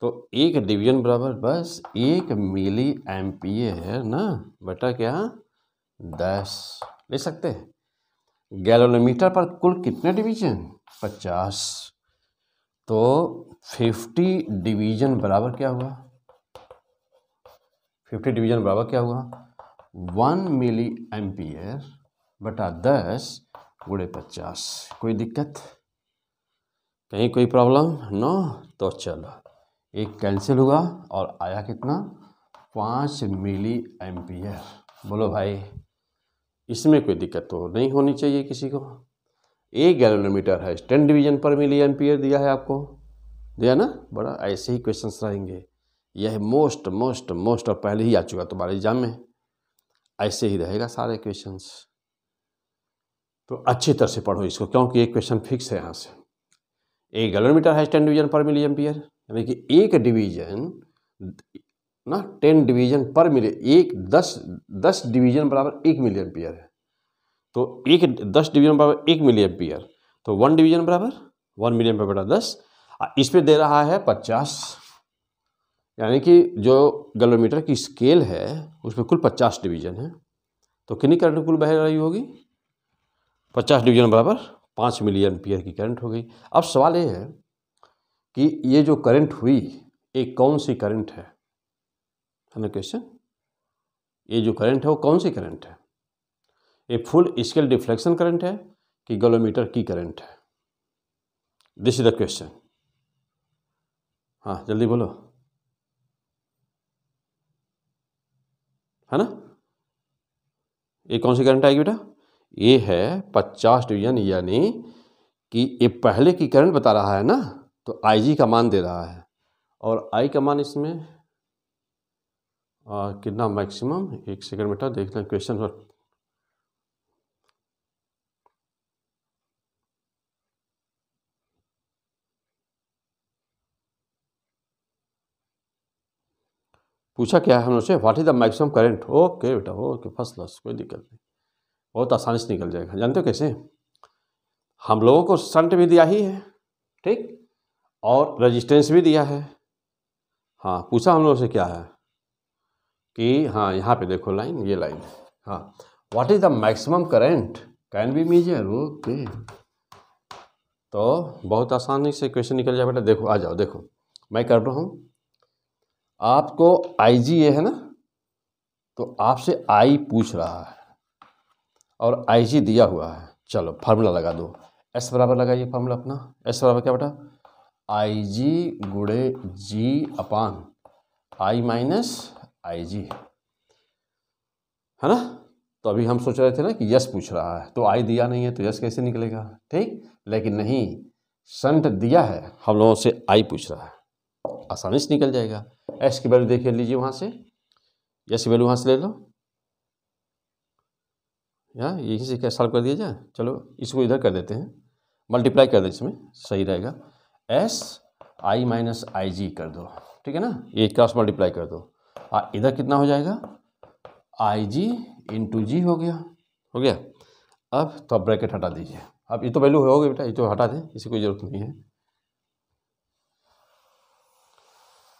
तो एक डिवीजन बराबर बस एक मिली एम है ना बटा क्या दस ले सकते हैं गैलोमीटर पर कुल कितने डिवीजन पचास तो फिफ्टी डिवीजन बराबर क्या हुआ फिफ्टी डिवीजन बराबर क्या हुआ वन मिली एम बटा दस गुड़े पचास कोई दिक्कत कहीं कोई प्रॉब्लम नो तो चलो एक कैंसिल हुआ और आया कितना पाँच मिली एम्पियर बोलो भाई इसमें कोई दिक्कत तो नहीं होनी चाहिए किसी को एक गैलोमीटर है ten division per milli ampere दिया है आपको दिया ना बड़ा ऐसे ही क्वेश्चंस रहेंगे यह मोस्ट मोस्ट मोस्ट और पहले ही आ चुका तुम्हारे एग्जाम में ऐसे ही रहेगा सारे क्वेश्चंस तो अच्छी तरह से पढ़ो इसको क्योंकि एक क्वेश्चन फिक्स है यहाँ से एक गैलोमीटर है ten division per milli ampere यानी कि एक डिवीजन ना टेन डिवीजन पर मिलियन एक दस दस डिवीजन बराबर एक मिलियन पीयर है तो एक दस डिवीजन बराबर एक मिलियन पीयर तो वन डिवीजन बराबर वन मिलियन पर बटा दस इस पे दे रहा है पचास यानी कि जो गलोमीटर की स्केल है उसमें कुल पचास डिवीजन है तो कितनी करंट कुल बह रही होगी पचास डिवीजन बराबर पाँच मिलियन पीयर की करंट हो गई अब सवाल ये है कि ये जो करंट हुई ये कौन सी करंट है ना क्वेश्चन ये जो करंट है वो कौन सी करंट है ये फुल स्केल डिफ्लेक्शन करंट है कि गलोमीटर की करंट है दिस इज द क्वेश्चन हाँ जल्दी बोलो है ना ये कौन सी करंट आएगी बेटा ये है पचास डिवीजन यानी कि ये पहले की करंट बता रहा है ना तो आई जी का मान दे रहा है और आई का मान इसमें आ, कितना मैक्सिमम एक सेकंड बेटा देख लें क्वेश्चन पर पूछा क्या है हम उनसे what is the maximum current okay बेटा ओके फर्स्ट क्लास कोई दिक्कत नहीं बहुत आसानी से निकल जाएगा जानते हो कैसे हम लोगों को संट भी दिया ही है ठीक और रेजिस्टेंस भी दिया है हाँ पूछा हम लोगों से क्या है कि हाँ यहाँ पे देखो लाइन ये लाइन हाँ what is the maximum current can be measure okay तो बहुत आसानी से क्वेश्चन निकल जाए बेटा देखो आ जाओ देखो मैं कर रहा हूँ आपको आई जी ये है ना तो आपसे आई पूछ रहा है और आई जी दिया हुआ है चलो फार्मूला लगा दो एस बराबर लगाइए फार्मूला अपना एस बराबर क्या बेटा आई जी गुड़े जी अपान आई माइनस आई जी है ना तो अभी हम सोच रहे थे ना कि यस पूछ रहा है तो आई दिया नहीं है तो यस कैसे निकलेगा ठीक लेकिन नहीं संट दिया है हम लोगों से आई पूछ रहा है आसानी से निकल जाएगा एस की वैल्यू देख लीजिए वहाँ से यस की वैल्यू वहाँ से ले लो या यही से क्या सॉल्व कर दिया जाए चलो इसको इधर कर देते हैं मल्टीप्लाई कर दें इसमें सही रहेगा एस आई माइनस आई जी कर दो ठीक है ना ये क्रॉस मल्टीप्लाई कर दो आ, इधर कितना हो जाएगा आई जी इंटू जी हो गया हो गया अब तो आप ब्रैकेट हटा दीजिए अब ये तो वैल्यू हो गया बेटा ये तो हटा दें इसी कोई ज़रूरत नहीं है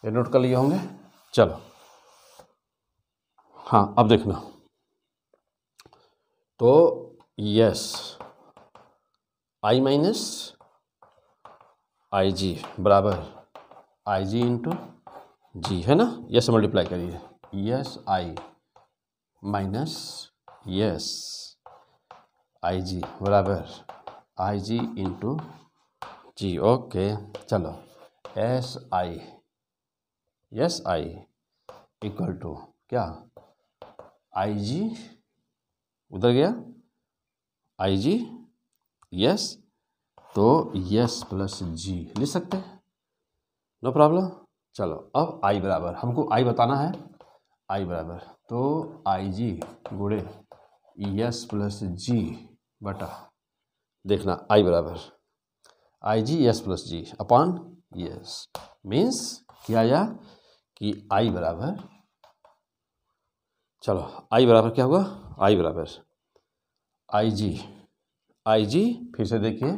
ये नोट कर लिए होंगे चलो हाँ अब देखना तो yes I minus I G बराबर आई जी इंटू जी है ना यस से मल्टीप्लाई करिए S I minus S I G बराबर I G into G okay चलो S I S I equal to क्या आई जी उधर गया आई जी यस तो यस प्लस जी लिख सकते हैं नो प्रॉब्लम चलो अब आई बराबर हमको आई बताना है आई बराबर तो आई जी गुड़े यस प्लस जी बटा देखना आई बराबर I G S plus G upon S means क्या आया कि आई बराबर चलो आई बराबर क्या हुआ आई बराबर आई जी आई जी फिर से देखिए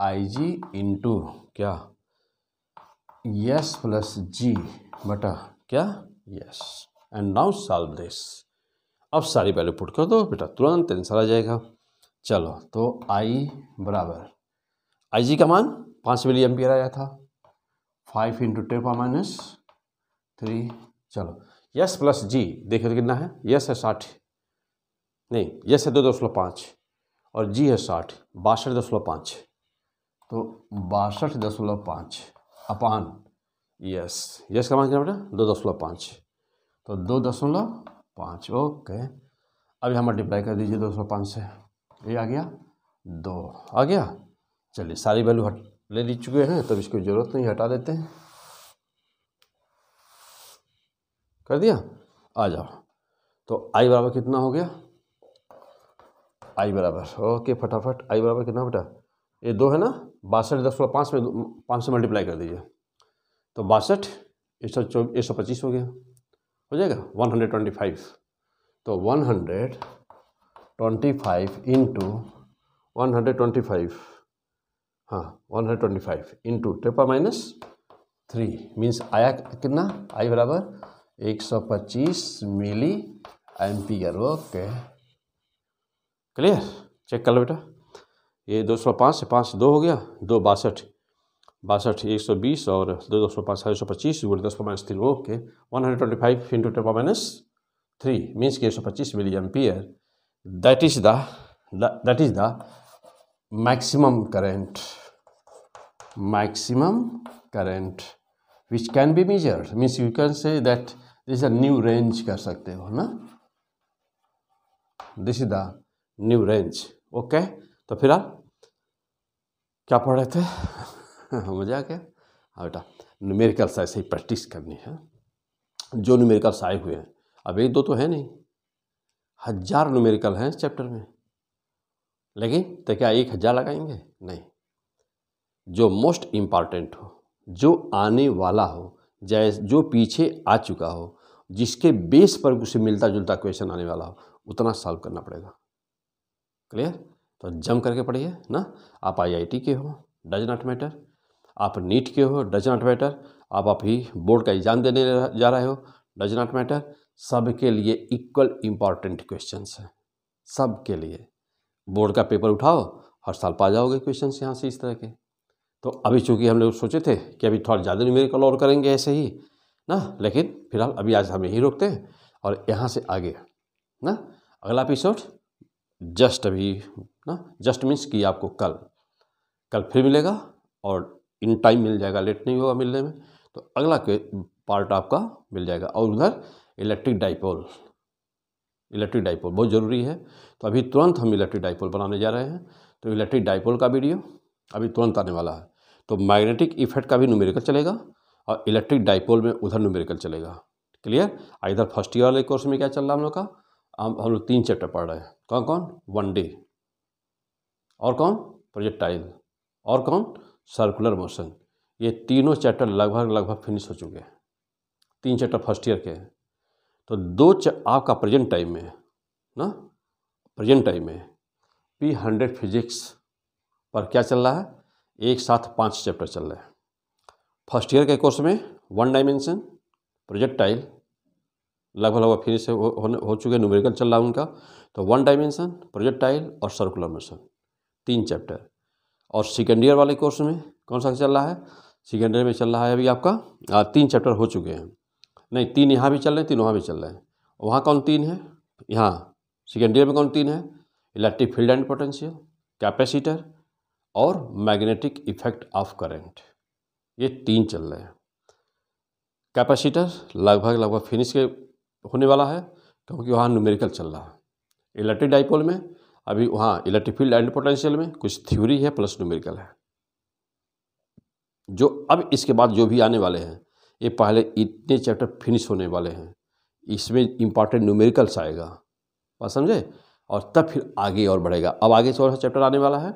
आई जी इंटू क्या यस प्लस जी बटा क्या S and now solve this अब सारी वैल्यू पुट कर दो बेटा तुरंत आंसर आ जाएगा चलो तो आई बराबर आई जी का मान पाँच मिली एम्पियर आया था five into ten power minus three चलो यस प्लस जी देखे तो कितना है यस है साठ नहीं यस है दो दशमलव पाँच और जी है साठ बासठ दशमलव पाँच तो बासठ दशमलव पाँच अपान यस यस का मान क्या बेटा दो दशमलव पाँच तो दो दशमलव पाँच ओके अभी हम मल्टीप्लाई कर दीजिए दो सौ पाँच से ये आ गया दो आ गया चलिए सारी वैल्यू हट ले ली चुके हैं तब इसकी ज़रूरत नहीं हटा देते हैं कर दिया आ जाओ तो आई बराबर कितना हो गया आई बराबर ओके फटाफट आई बराबर कितना बेटा ये दो है ना बासठ दशमलव पाँच में पाँच से मल्टीप्लाई कर दीजिए तो बासठ एक सौ चौबीस एक सौ पच्चीस हो गया हो जाएगा वन हंड्रेड ट्वेंटी फाइव तो one hundred twenty five into one hundred twenty five हाँ one hundred twenty five into triple minus three means आया कितना आई बराबर एक सौ पच्चीस milli ampere okay clear check कर लो बेटा ये दो सौ पाँच से पाँच से दो हो गया दो बासठ बासठ एक सौ बीस और दो दो सौ पाँच साढ़े सौ पच्चीस गुड़े दस पर माइनस तीन okay one hundred twenty five into ten पर माइनस थ्री मीन्स के एक सौ पच्चीस milli ampere that is that is the maximum current maximum current which can be measure means you can say that this is a range कर सकते हो ना this is the new range okay तो फिर आप क्या पढ़ रहे थे मजा आ गया हाँ बेटा साइज ऐसे ही प्रैक्टिस करनी है जो न्यूमेरिकल आए हुए हैं अब एक दो तो है नहीं हज़ार न्यूमेरिकल हैं इस चैप्टर में लेकिन तो क्या एक हज़ार लगाएंगे नहीं जो मोस्ट इम्पॉर्टेंट हो जो आने वाला हो जैसे जो पीछे आ चुका हो जिसके बेस पर उसे मिलता जुलता क्वेश्चन आने वाला हो उतना सॉल्व करना पड़ेगा क्लियर तो जम करके पढ़िए ना आप आईआईटी के हो डज नॉट मैटर आप नीट के हो डज नॉट मैटर आप अभी बोर्ड का एग्ज़ाम देने जा रहे हो डज नॉट मैटर सबके लिए इक्वल इम्पॉर्टेंट क्वेश्चन हैं सब के लिए बोर्ड का पेपर उठाओ हर साल पा जाओगे क्वेश्चन यहाँ से इस तरह के तो अभी चूँकि हम लोग सोचे थे कि अभी थोड़ा ज़्यादा मेरे कल और करेंगे ऐसे ही ना लेकिन फिलहाल अभी आज हम यहीं रोकते हैं और यहाँ से आगे ना अगला एपिसोड जस्ट अभी ना जस्ट मीन्स कि आपको कल कल फिर मिलेगा और इन टाइम मिल जाएगा लेट नहीं होगा मिलने में तो अगला के पार्ट आपका मिल जाएगा और उधर इलेक्ट्रिक डाइपोल इलेक्ट्रिक डाइपोल बहुत ज़रूरी है तो अभी तुरंत हम इलेक्ट्रिक डाइपोल बनाने जा रहे हैं तो इलेक्ट्रिक डाइपोल का वीडियो अभी तुरंत आने वाला है तो मैग्नेटिक इफेक्ट का भी न्यूमेरिकल चलेगा और इलेक्ट्रिक डाइपोल में उधर न्यूमेरिकल चलेगा क्लियर इधर फर्स्ट ईयर वाले कोर्स में क्या चल रहा है हम लोग का हम हम लोग तीन चैप्टर पढ़ रहे हैं कौन कौन वन डे और कौन प्रोजेक्टाइल और कौन सर्कुलर मोशन ये तीनों चैप्टर लगभग लगभग फिनिश हो चुके हैं तीन चैप्टर फर्स्ट ईयर के हैं तो दो आपका प्रेजेंट टाइम में ना प्रेजेंट टाइम में पी हंड्रेड फिजिक्स पर क्या चल रहा है एक साथ पांच चैप्टर चल रहे हैं फर्स्ट ईयर के कोर्स में वन डायमेंशन प्रोजेक्टाइल लगभग लगभग फिनिश हो, हो, हो चुके न्यूमेरिकल चल रहा है उनका तो वन डायमेंशन प्रोजेक्टाइल और सर्कुलर मोशन तीन चैप्टर और सेकेंड ईयर वाले कोर्स में कौन सा चल रहा है सेकेंड ईयर में चल रहा है अभी आपका आ, तीन चैप्टर हो चुके हैं नहीं तीन यहाँ भी चल रहे हैं तीन वहाँ भी चल रहे हैं वहाँ कौन तीन है यहाँ सेकेंड ईयर में कौन तीन है electric field and potential capacitor और मैग्नेटिक इफेक्ट ऑफ करेंट ये तीन चल रहे हैं कैपेसिटर लगभग लगभग फिनिश के होने वाला है क्योंकि वहाँ न्यूमेरिकल चल रहा है इलेक्ट्रिक डाइपोल में अभी वहाँ इलेक्ट्रिक फील्ड एंड पोटेंशियल में कुछ थ्योरी है प्लस न्यूमेरिकल है जो अब इसके बाद जो भी आने वाले हैं ये पहले इतने चैप्टर फिनिश होने वाले हैं इसमें इम्पॉर्टेंट न्यूमेरिकल्स आएगा बस समझे और तब फिर आगे और बढ़ेगा अब आगे थोड़ा सा चैप्टर आने वाला है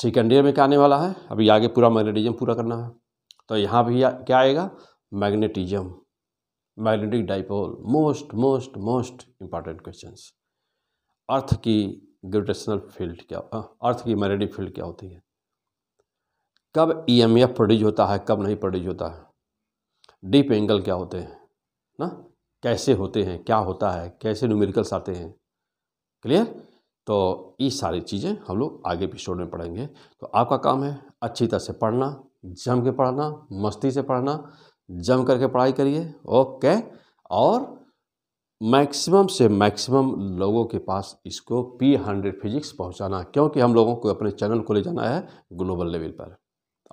सेकेंड ईयर में क्या आने वाला है अभी आगे पूरा मैग्नेटिज्म पूरा करना है तो यहाँ भी क्या आएगा magnetism magnetic dipole most most most important questions earth की ग्रेविटेशनल फील्ड क्या अर्थ की मैग्नेटिक फील्ड क्या होती है कब ई एम एफ प्रोड्यूस होता है कब नहीं प्रोड्यूस होता है डीप एंगल क्या होते हैं ना कैसे होते हैं क्या होता है कैसे न्यूमेरिकल्स आते हैं क्लियर तो ये सारी चीज़ें हम लोग आगे एपिसोड में पढ़ेंगे तो आपका काम है अच्छी तरह से पढ़ना जम के पढ़ना मस्ती से पढ़ना जम करके पढ़ाई करिए ओके और मैक्सिमम से मैक्सिमम लोगों के पास इसको पी हंड्रेड फिजिक्स पहुंचाना क्योंकि हम लोगों को अपने चैनल को ले जाना है ग्लोबल लेवल पर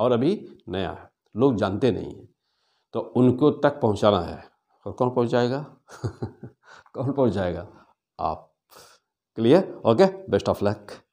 और अभी नया है लोग जानते नहीं हैं तो उनको तक पहुंचाना है और कौन पहुंचाएगा कौन पहुंचाएगा आप clear okay best of luck